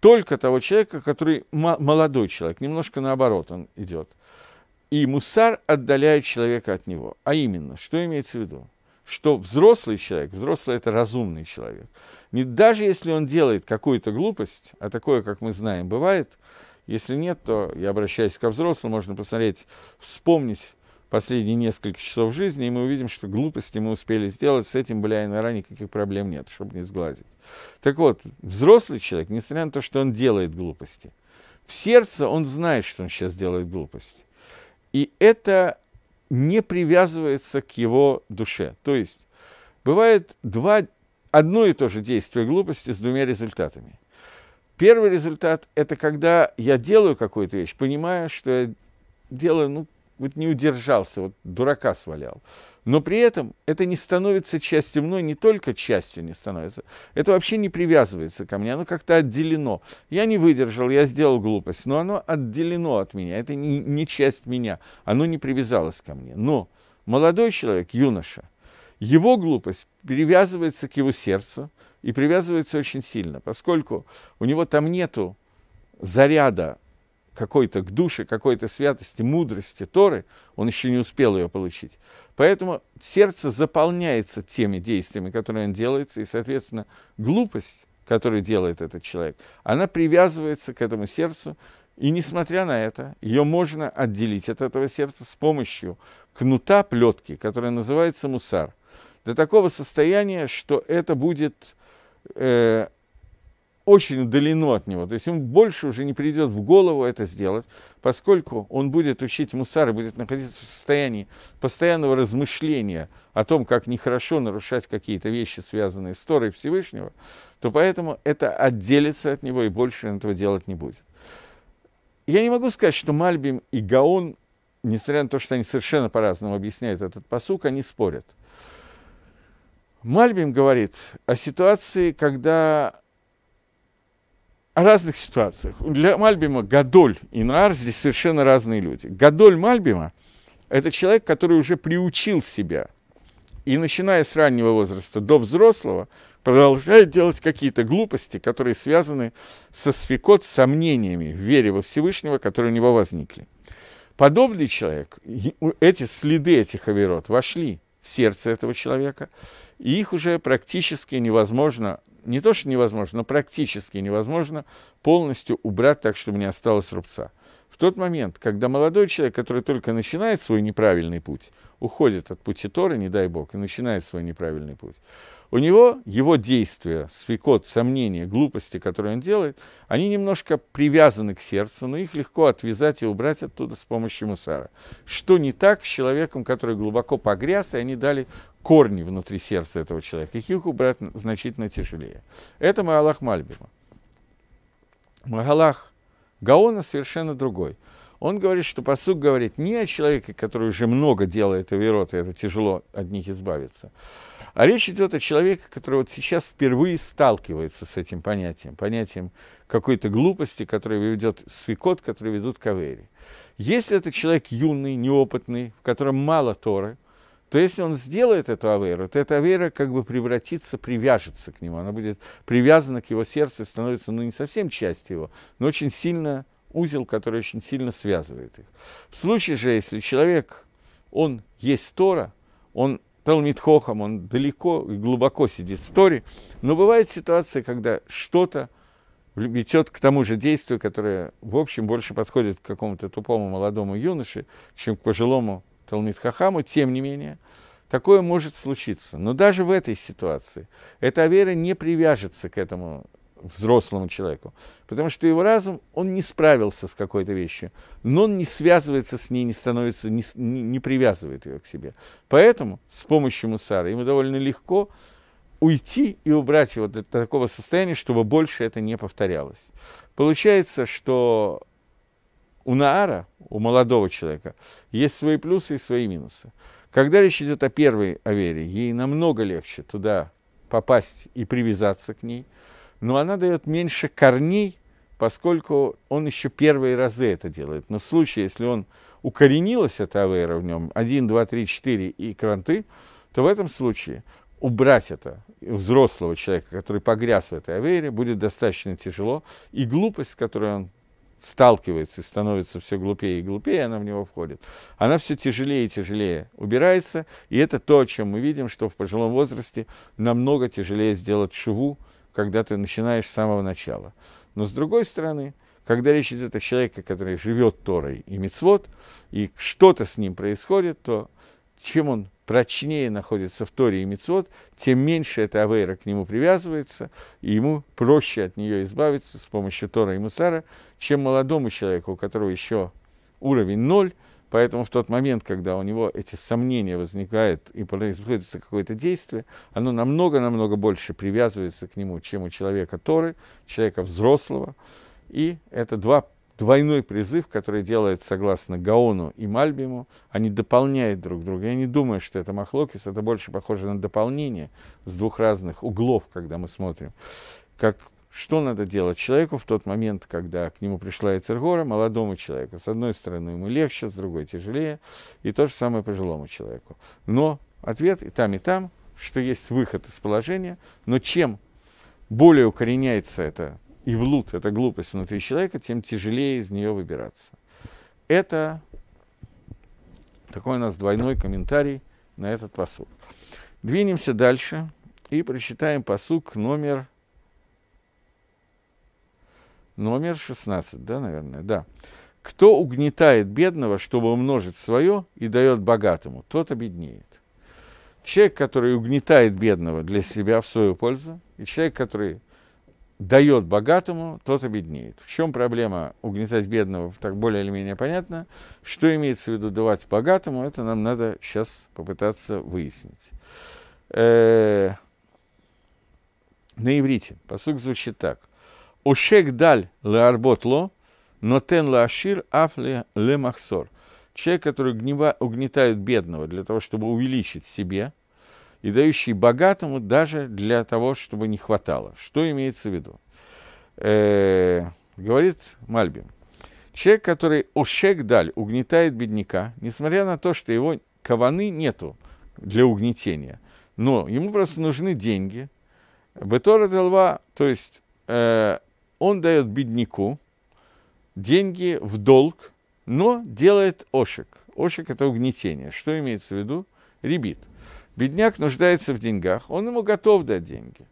только того человека, который молодой человек, немножко наоборот он идет. И мусар отдаляет человека от него. А именно, что имеется в виду? Что взрослый человек, взрослый это разумный человек, не, даже если он делает какую-то глупость, а такое, как мы знаем, бывает, если нет, то я обращаюсь ко взрослым, можно посмотреть, вспомнить последние несколько часов жизни, и мы увидим, что глупости мы успели сделать, с этим, бля, и нора никаких проблем нет, чтобы не сглазить. Так вот, взрослый человек, несмотря на то, что он делает глупости, в сердце он знает, что он сейчас делает глупости. И это не привязывается к его душе. То есть, бывает два, одно и то же действие глупости с двумя результатами. Первый результат – это когда я делаю какую-то вещь, понимая, что я делаю, ну, вот не удержался, вот дурака свалял. Но при этом это не становится частью мной, не только частью не становится. Это вообще не привязывается ко мне, оно как-то отделено. Я не выдержал, я сделал глупость, но оно отделено от меня, это не, не часть меня, оно не привязалось ко мне. Но молодой человек, юноша, его глупость привязывается к его сердцу и привязывается очень сильно, поскольку у него там нету заряда какой-то к душе, какой-то святости, мудрости Торы, он еще не успел ее получить. Поэтому сердце заполняется теми действиями, которые он делает, и, соответственно, глупость, которую делает этот человек, она привязывается к этому сердцу, и несмотря на это, ее можно отделить от этого сердца с помощью кнута плетки, которая называется мусар, до такого состояния, что это будет э, очень удалено от него. То есть ему больше уже не придет в голову это сделать, поскольку он будет учить мусар и будет находиться в состоянии постоянного размышления о том, как нехорошо нарушать какие-то вещи, связанные с Торой Всевышнего, то поэтому это отделится от него и больше он этого делать не будет. Я не могу сказать, что Мальбим и Гаон, несмотря на то, что они совершенно по-разному объясняют этот посук, они спорят. Мальбим говорит о ситуации, когда о разных ситуациях. Для Мальбима Гадоль и Нар здесь совершенно разные люди. Гадоль Мальбима – это человек, который уже приучил себя. И начиная с раннего возраста до взрослого, продолжает делать какие-то глупости, которые связаны со сфикот, сомнениями в вере во Всевышнего, которые у него возникли. Подобный человек, эти следы этих авирот вошли в сердце этого человека, и их уже практически невозможно не то что невозможно, но практически невозможно полностью убрать так, чтобы не осталось рубца. В тот момент, когда молодой человек, который только начинает свой неправильный путь, уходит от пути Торы, не дай бог, и начинает свой неправильный путь, у него его действия, свекот, сомнения, глупости, которые он делает, они немножко привязаны к сердцу, но их легко отвязать и убрать оттуда с помощью мусара. Что не так с человеком, который глубоко погряз, и они дали корни внутри сердца этого человека. Их убрать значительно тяжелее. Это мой Аллах Мальбима. Магалах Гаона совершенно другой. Он говорит, что посуд говорит не о человеке, который уже много делает и и это тяжело от них избавиться, а речь идет о человеке, который вот сейчас впервые сталкивается с этим понятием, понятием какой-то глупости, который ведет свекот, который ведут кавери. Если это человек юный, неопытный, в котором мало Торы – то если он сделает эту аверу, то эта авера как бы превратится, привяжется к нему. Она будет привязана к его сердцу и становится, ну, не совсем частью его, но очень сильно узел, который очень сильно связывает их. В случае же, если человек, он есть Тора, он Талмит Хохам, он далеко и глубоко сидит в Торе, но бывает ситуация, когда что-то ведет к тому же действию, которое, в общем, больше подходит к какому-то тупому молодому юноше, чем к пожилому Талмит Хахаму, тем не менее, такое может случиться. Но даже в этой ситуации эта вера не привяжется к этому взрослому человеку, потому что его разум, он не справился с какой-то вещью, но он не связывается с ней, не становится, не, не привязывает ее к себе. Поэтому с помощью мусара ему довольно легко уйти и убрать его до такого состояния, чтобы больше это не повторялось. Получается, что у Наара, у молодого человека, есть свои плюсы и свои минусы. Когда речь идет о первой Авере, ей намного легче туда попасть и привязаться к ней, но она дает меньше корней, поскольку он еще первые разы это делает. Но в случае, если он укоренилась эта авера в нем, 1, 2, 3, 4 и кранты, то в этом случае убрать это взрослого человека, который погряз в этой авере, будет достаточно тяжело, и глупость, с которой он сталкивается и становится все глупее и глупее, она в него входит. Она все тяжелее и тяжелее убирается, и это то, о чем мы видим, что в пожилом возрасте намного тяжелее сделать шву, когда ты начинаешь с самого начала. Но с другой стороны, когда речь идет о человеке, который живет Торой и Мицвод, и что-то с ним происходит, то чем он прочнее находится в Торе и Мицот, тем меньше эта авейра к нему привязывается, и ему проще от нее избавиться с помощью Тора и Мусара, чем молодому человеку, у которого еще уровень ноль, Поэтому в тот момент, когда у него эти сомнения возникают и происходит какое-то действие, оно намного-намного больше привязывается к нему, чем у человека Торы, человека взрослого. И это два двойной призыв, который делает согласно Гаону и Мальбиму, они дополняют друг друга. Я не думаю, что это Махлокис, это больше похоже на дополнение с двух разных углов, когда мы смотрим. Как, что надо делать человеку в тот момент, когда к нему пришла Эцергора, молодому человеку. С одной стороны, ему легче, с другой тяжелее, и то же самое пожилому человеку. Но ответ и там, и там, что есть выход из положения, но чем более укореняется это и в лут, эта глупость внутри человека, тем тяжелее из нее выбираться. Это такой у нас двойной комментарий на этот посук. Двинемся дальше и прочитаем посук номер номер 16, да, наверное, да. Кто угнетает бедного, чтобы умножить свое, и дает богатому, тот обеднеет. Человек, который угнетает бедного для себя в свою пользу, и человек, который дает богатому, тот обеднеет. В чем проблема угнетать бедного, так более или менее понятно. Что имеется в виду давать богатому, это нам надо сейчас попытаться выяснить. Э -э на иврите посук звучит так. Ошек даль леарботло, но тен лашир аф ле махсор. Человек, который угнетает бедного для того, чтобы увеличить себе, и дающий богатому даже для того, чтобы не хватало. Что имеется в виду? Э, говорит Мальбин. Человек, который ошек даль, угнетает бедняка, несмотря на то, что его каваны нету для угнетения, но ему просто нужны деньги. Бетора Делва, то есть э, он дает бедняку деньги в долг, но делает ошек. Ошек – это угнетение. Что имеется в виду? Ребит – Бедняк нуждается в деньгах, он ему готов дать деньги.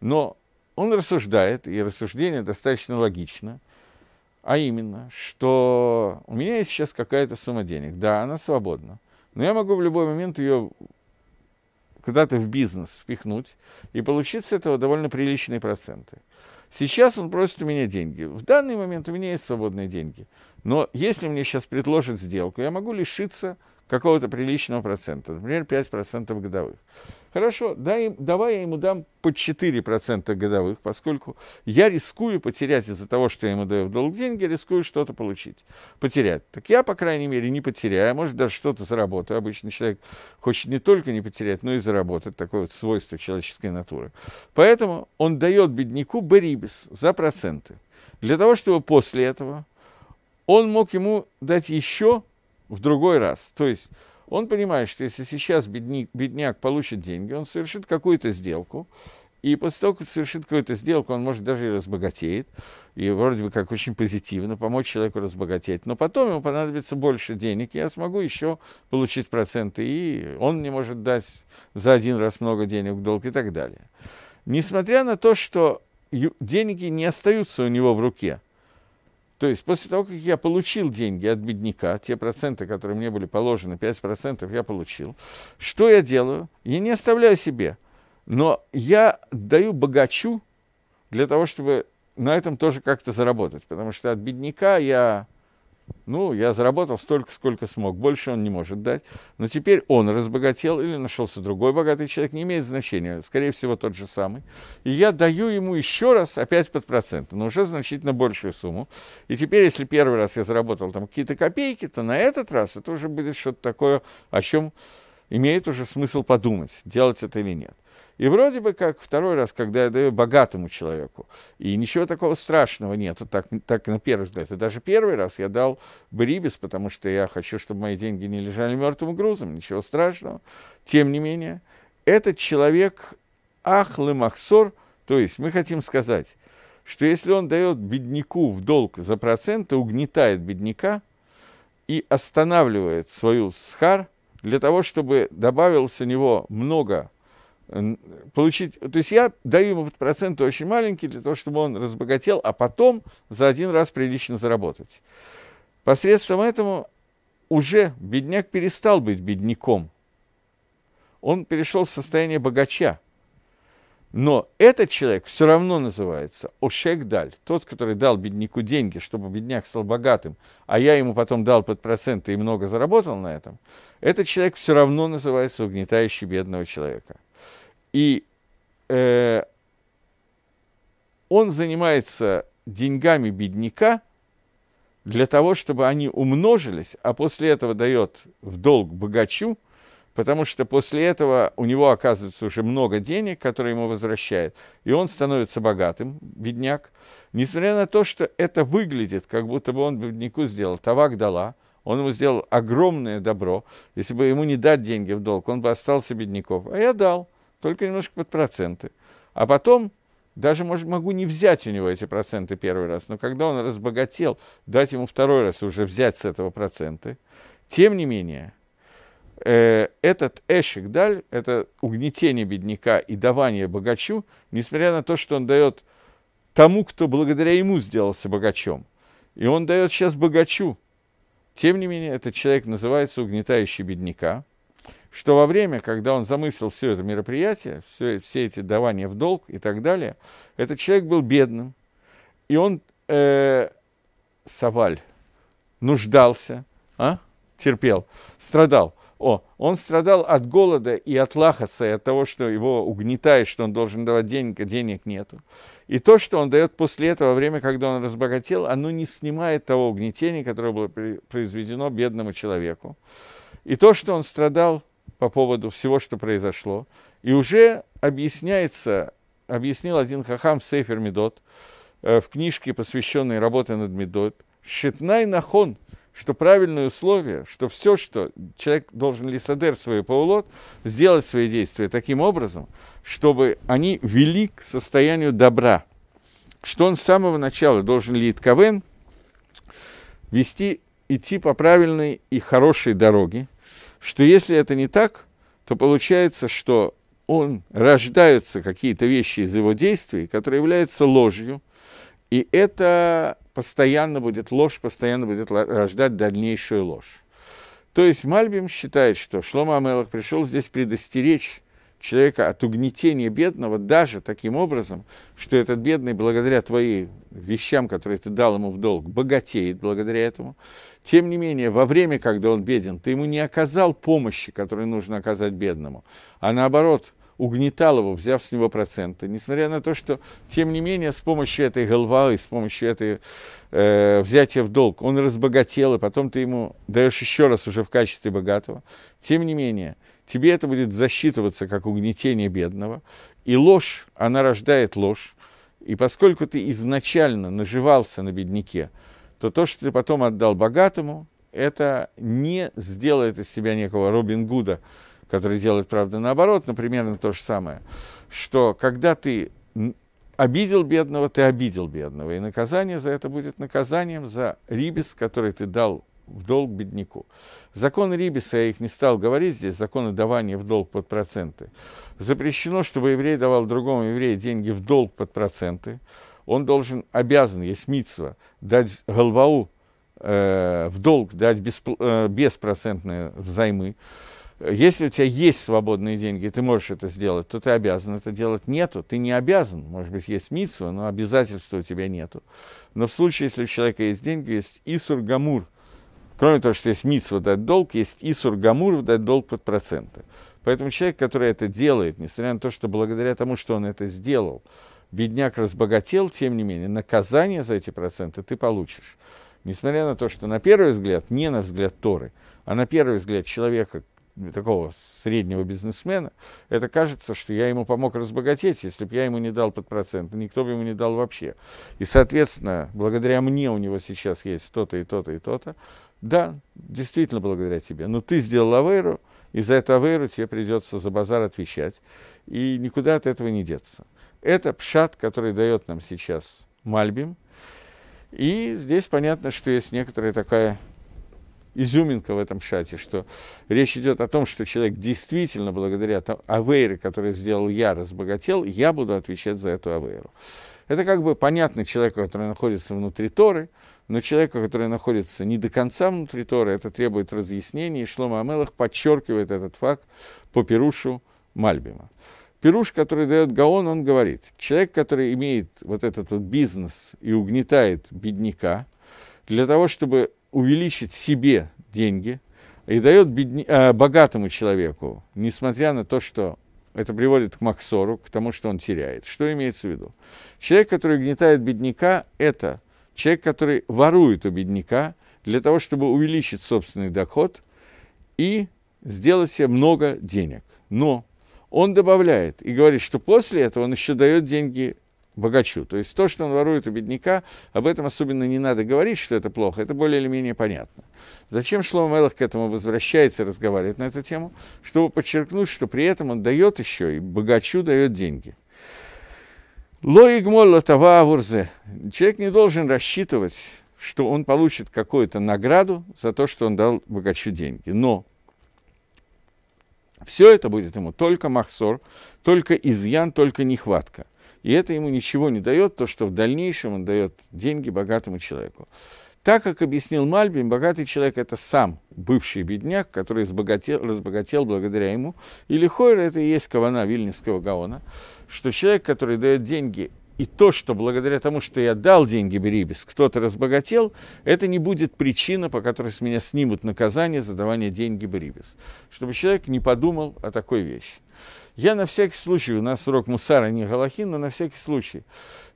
Но он рассуждает, и рассуждение достаточно логично, а именно, что у меня есть сейчас какая-то сумма денег, да, она свободна, но я могу в любой момент ее куда-то в бизнес впихнуть и получить с этого довольно приличные проценты. Сейчас он просит у меня деньги. В данный момент у меня есть свободные деньги. Но если мне сейчас предложат сделку, я могу лишиться какого-то приличного процента, например, 5% годовых. Хорошо, дай, давай я ему дам по 4% годовых, поскольку я рискую потерять из-за того, что я ему даю в долг деньги, рискую что-то получить, потерять. Так я, по крайней мере, не потеряю, может, даже что-то заработаю. Обычно человек хочет не только не потерять, но и заработать. Такое вот свойство человеческой натуры. Поэтому он дает бедняку берибис за проценты. Для того, чтобы после этого он мог ему дать еще в другой раз. То есть он понимает, что если сейчас бедняк, бедняк получит деньги, он совершит какую-то сделку, и после того, как совершит какую-то сделку, он, может, даже и разбогатеет, и вроде бы как очень позитивно помочь человеку разбогатеть. Но потом ему понадобится больше денег, я смогу еще получить проценты, и он не может дать за один раз много денег в долг и так далее. Несмотря на то, что деньги не остаются у него в руке, то есть после того, как я получил деньги от бедняка, те проценты, которые мне были положены, 5% я получил, что я делаю? Я не оставляю себе, но я даю богачу для того, чтобы на этом тоже как-то заработать, потому что от бедняка я ну, я заработал столько, сколько смог, больше он не может дать. Но теперь он разбогател или нашелся другой богатый человек, не имеет значения, скорее всего, тот же самый. И я даю ему еще раз опять под процент, но уже значительно большую сумму. И теперь, если первый раз я заработал там какие-то копейки, то на этот раз это уже будет что-то такое, о чем имеет уже смысл подумать, делать это или нет. И вроде бы как второй раз, когда я даю богатому человеку, и ничего такого страшного нету, так, так на первый взгляд. И даже первый раз я дал Брибис, потому что я хочу, чтобы мои деньги не лежали мертвым грузом, ничего страшного. Тем не менее, этот человек ахлы махсор, то есть мы хотим сказать, что если он дает бедняку в долг за проценты, угнетает бедняка и останавливает свою схар для того, чтобы добавилось у него много получить... То есть я даю ему проценты очень маленькие для того, чтобы он разбогател, а потом за один раз прилично заработать. Посредством этого уже бедняк перестал быть бедняком. Он перешел в состояние богача. Но этот человек все равно называется Ошекдаль, тот, который дал бедняку деньги, чтобы бедняк стал богатым, а я ему потом дал под проценты и много заработал на этом, этот человек все равно называется угнетающий бедного человека. И э, он занимается деньгами бедняка для того, чтобы они умножились, а после этого дает в долг богачу, потому что после этого у него оказывается уже много денег, которые ему возвращают, и он становится богатым, бедняк. Несмотря на то, что это выглядит, как будто бы он бедняку сделал, тавак дала, он ему сделал огромное добро. Если бы ему не дать деньги в долг, он бы остался бедняком. А я дал только немножко под проценты. А потом даже может, могу не взять у него эти проценты первый раз, но когда он разбогател, дать ему второй раз уже взять с этого проценты. Тем не менее, э, этот эшик даль, это угнетение бедняка и давание богачу, несмотря на то, что он дает тому, кто благодаря ему сделался богачом. И он дает сейчас богачу. Тем не менее, этот человек называется угнетающий бедняка – что во время, когда он замыслил все это мероприятие, все, все эти давания в долг и так далее, этот человек был бедным, и он, э, Саваль, нуждался, а? терпел, страдал. О, он страдал от голода и от лахаться, и от того, что его угнетает, что он должен давать денег, а денег нету. И то, что он дает после этого, время, когда он разбогател, оно не снимает того угнетения, которое было произведено бедному человеку. И то, что он страдал по поводу всего, что произошло. И уже объясняется, объяснил один хахам Сейфер Медот э, в книжке, посвященной работе над Медот, «Шитнай нахон», что правильные условия, что все, что человек должен лисадер свой паулот, сделать свои действия таким образом, чтобы они вели к состоянию добра, что он с самого начала должен ли кавен вести, идти по правильной и хорошей дороге – что если это не так, то получается, что он, рождаются какие-то вещи из его действий, которые являются ложью, и это постоянно будет ложь, постоянно будет рождать дальнейшую ложь. То есть Мальбим считает, что Шлома Амелах пришел здесь предостеречь человека от угнетения бедного даже таким образом, что этот бедный благодаря твоим вещам, которые ты дал ему в долг, богатеет благодаря этому. Тем не менее, во время, когда он беден, ты ему не оказал помощи, которую нужно оказать бедному, а наоборот – угнетал его, взяв с него проценты. Несмотря на то, что, тем не менее, с помощью этой голвы, с помощью этой э, взятия в долг, он разбогател, и потом ты ему даешь еще раз уже в качестве богатого. Тем не менее, тебе это будет засчитываться как угнетение бедного. И ложь, она рождает ложь. И поскольку ты изначально наживался на бедняке, то то, что ты потом отдал богатому, это не сделает из себя некого Робин Гуда, который делает, правда, наоборот, но примерно то же самое, что когда ты обидел бедного, ты обидел бедного, и наказание за это будет наказанием за рибис, который ты дал в долг бедняку. законы Рибиса, я их не стал говорить здесь, законы давания в долг под проценты. Запрещено, чтобы еврей давал другому еврею деньги в долг под проценты. Он должен, обязан, есть митцва, дать голвау э, в долг, дать без э, беспроцентные взаймы. Если у тебя есть свободные деньги, ты можешь это сделать, то ты обязан это делать. Нету, ты не обязан. Может быть, есть митцва но обязательства у тебя нету. Но в случае, если у человека есть деньги, есть исур гамур – Кроме того, что есть митсва дать долг, есть и сургамур дать долг под проценты. Поэтому человек, который это делает, несмотря на то, что благодаря тому, что он это сделал, бедняк разбогател, тем не менее, наказание за эти проценты ты получишь. Несмотря на то, что на первый взгляд, не на взгляд Торы, а на первый взгляд человека, такого среднего бизнесмена, это кажется, что я ему помог разбогатеть, если бы я ему не дал под процент, никто бы ему не дал вообще. И, соответственно, благодаря мне у него сейчас есть то-то и то-то и то-то, да, действительно благодаря тебе, но ты сделал аверу, и за эту аверу тебе придется за базар отвечать, и никуда от этого не деться. Это пшат, который дает нам сейчас Мальбим, и здесь понятно, что есть некоторая такая изюминка в этом шате, что речь идет о том, что человек действительно благодаря авейре, который сделал я, разбогател, я буду отвечать за эту авейру. Это как бы понятно человеку, который находится внутри Торы, но человека, который находится не до конца внутри Торы, это требует разъяснений, и Шлома Амелах подчеркивает этот факт по Перушу Мальбима. Пируш, который дает Гаон, он говорит, человек, который имеет вот этот вот бизнес и угнетает бедняка, для того, чтобы увеличить себе деньги, и дает бедня... Э, богатому человеку, несмотря на то, что это приводит к Максору, к тому, что он теряет. Что имеется в виду? Человек, который угнетает бедняка, это человек, который ворует у бедняка для того, чтобы увеличить собственный доход и сделать себе много денег. Но он добавляет и говорит, что после этого он еще дает деньги богачу. То есть то, что он ворует у бедняка, об этом особенно не надо говорить, что это плохо, это более или менее понятно. Зачем Шлома Мелах к этому возвращается и разговаривает на эту тему? Чтобы подчеркнуть, что при этом он дает еще и богачу дает деньги. Лоигмоль латава авурзе. Человек не должен рассчитывать, что он получит какую-то награду за то, что он дал богачу деньги. Но все это будет ему только махсор, только изъян, только нехватка. И это ему ничего не дает, то, что в дальнейшем он дает деньги богатому человеку. Так как объяснил Мальбим, богатый человек – это сам бывший бедняк, который разбогател, разбогател благодаря ему. или Лихойр – это и есть кавана Вильнинского Гаона, что человек, который дает деньги и то, что благодаря тому, что я дал деньги Берибис, кто-то разбогател, это не будет причина, по которой с меня снимут наказание за давание деньги Берибис. Чтобы человек не подумал о такой вещи. Я на всякий случай, у нас урок Мусара не Галахин, но на всякий случай.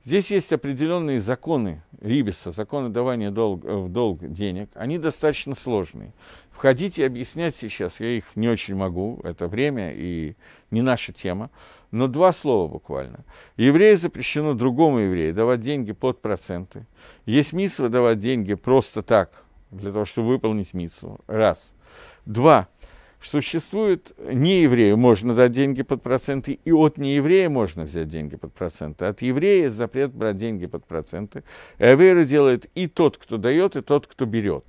Здесь есть определенные законы Рибиса, законы давания долг, э, в долг денег. Они достаточно сложные. Входить и объяснять сейчас я их не очень могу, это время и не наша тема. Но два слова буквально. Еврею запрещено другому еврею давать деньги под проценты. Есть митсва давать деньги просто так, для того, чтобы выполнить митсу. Раз. Два. Существует нееврею можно дать деньги под проценты, и от нееврея можно взять деньги под проценты. От еврея запрет брать деньги под проценты. Эвейру делает и тот, кто дает, и тот, кто берет.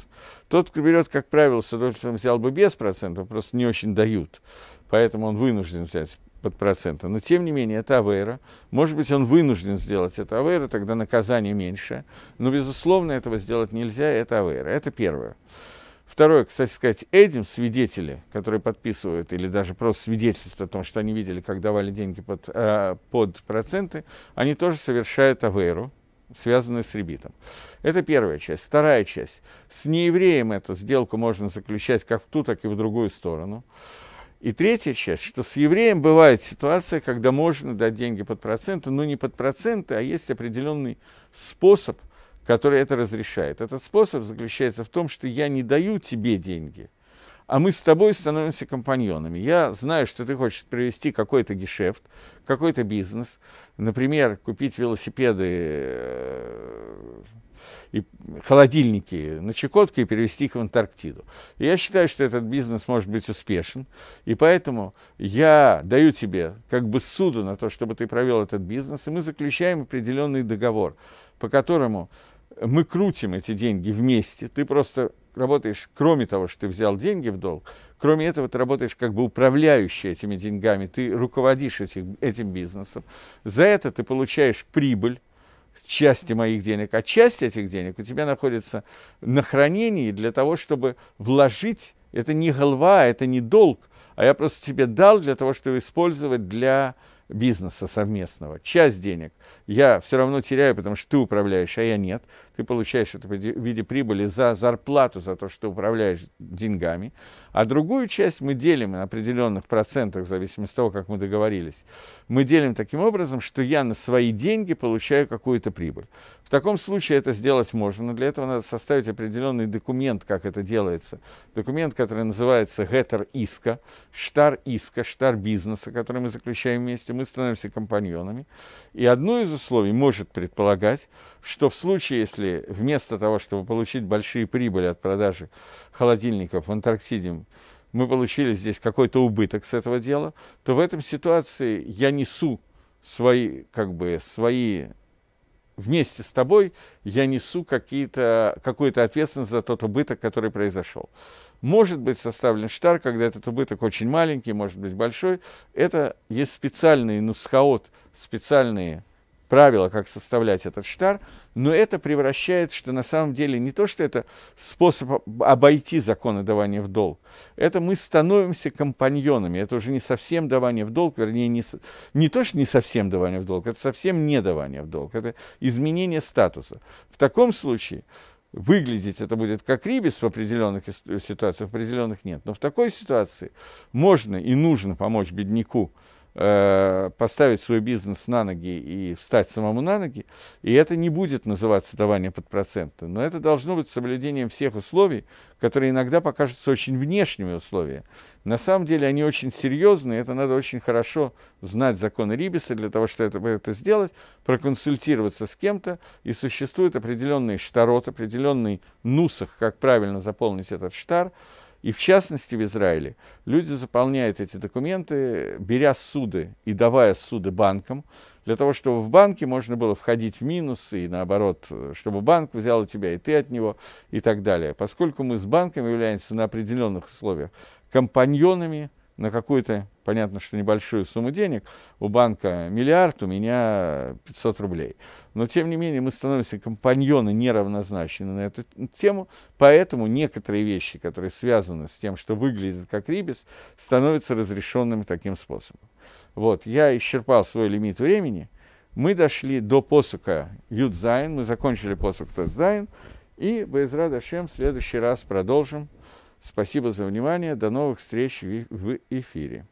Тот, кто берет, как правило, садовщик взял бы без процентов, просто не очень дают. Поэтому он вынужден взять под проценты. Но, тем не менее, это авера. Может быть, он вынужден сделать это авера, тогда наказание меньше. Но, безусловно, этого сделать нельзя, это авера. Это первое. Второе, кстати сказать, этим свидетели, которые подписывают, или даже просто свидетельство о том, что они видели, как давали деньги под, э, под проценты, они тоже совершают аверу, связанную с ребитом. Это первая часть. Вторая часть. С неевреем эту сделку можно заключать как в ту, так и в другую сторону. И третья часть, что с евреем бывает ситуация, когда можно дать деньги под проценты, но не под проценты, а есть определенный способ – который это разрешает. Этот способ заключается в том, что я не даю тебе деньги, а мы с тобой становимся компаньонами. Я знаю, что ты хочешь привести какой-то гешефт, какой-то бизнес, например, купить велосипеды э, и холодильники на чекотке и перевести их в Антарктиду. И я считаю, что этот бизнес может быть успешен, и поэтому я даю тебе как бы суду на то, чтобы ты провел этот бизнес, и мы заключаем определенный договор, по которому мы крутим эти деньги вместе, ты просто работаешь, кроме того, что ты взял деньги в долг, кроме этого ты работаешь как бы управляющий этими деньгами, ты руководишь этим, этим бизнесом. За это ты получаешь прибыль, части моих денег, а часть этих денег у тебя находится на хранении для того, чтобы вложить. Это не голова, это не долг, а я просто тебе дал для того, чтобы использовать для бизнеса совместного, часть денег я все равно теряю, потому что ты управляешь, а я нет ты получаешь это в виде прибыли за зарплату, за то, что управляешь деньгами, а другую часть мы делим на определенных процентах, в зависимости от того, как мы договорились. Мы делим таким образом, что я на свои деньги получаю какую-то прибыль. В таком случае это сделать можно, но для этого надо составить определенный документ, как это делается. Документ, который называется гетер иска, штар иска, штар бизнеса, который мы заключаем вместе, мы становимся компаньонами. И одно из условий может предполагать, что в случае, если вместо того, чтобы получить большие прибыли от продажи холодильников в Антарктиде, мы получили здесь какой-то убыток с этого дела, то в этом ситуации я несу свои, как бы, свои вместе с тобой я несу какие-то, какую-то ответственность за тот убыток, который произошел. Может быть составлен штар, когда этот убыток очень маленький, может быть большой. Это есть специальный нусхаот, специальные правила, как составлять этот штар, но это превращает, что на самом деле не то, что это способ обойти закон о давании в долг, это мы становимся компаньонами, это уже не совсем давание в долг, вернее, не, не то, что не совсем давание в долг, это совсем не давание в долг, это изменение статуса. В таком случае выглядеть это будет как рибис в определенных ситуациях, в определенных нет, но в такой ситуации можно и нужно помочь бедняку, Э, поставить свой бизнес на ноги и встать самому на ноги. И это не будет называться давание под проценты, но это должно быть соблюдением всех условий, которые иногда покажутся очень внешними условиями. На самом деле они очень серьезные, это надо очень хорошо знать законы Рибиса для того, чтобы это сделать, проконсультироваться с кем-то, и существует определенный штарот, определенный нусах, как правильно заполнить этот штар – и в частности в Израиле люди заполняют эти документы, беря суды и давая суды банкам, для того, чтобы в банке можно было входить в минус, и наоборот, чтобы банк взял у тебя, и ты от него, и так далее. Поскольку мы с банками являемся на определенных условиях компаньонами на какую-то понятно, что небольшую сумму денег, у банка миллиард, у меня 500 рублей. Но, тем не менее, мы становимся компаньоны неравнозначны на эту тему, поэтому некоторые вещи, которые связаны с тем, что выглядит как рибис, становятся разрешенными таким способом. Вот, я исчерпал свой лимит времени, мы дошли до посука Юдзайн, мы закончили посук Тотзайн, и Байзра Дашем в следующий раз продолжим. Спасибо за внимание. До новых встреч в эфире.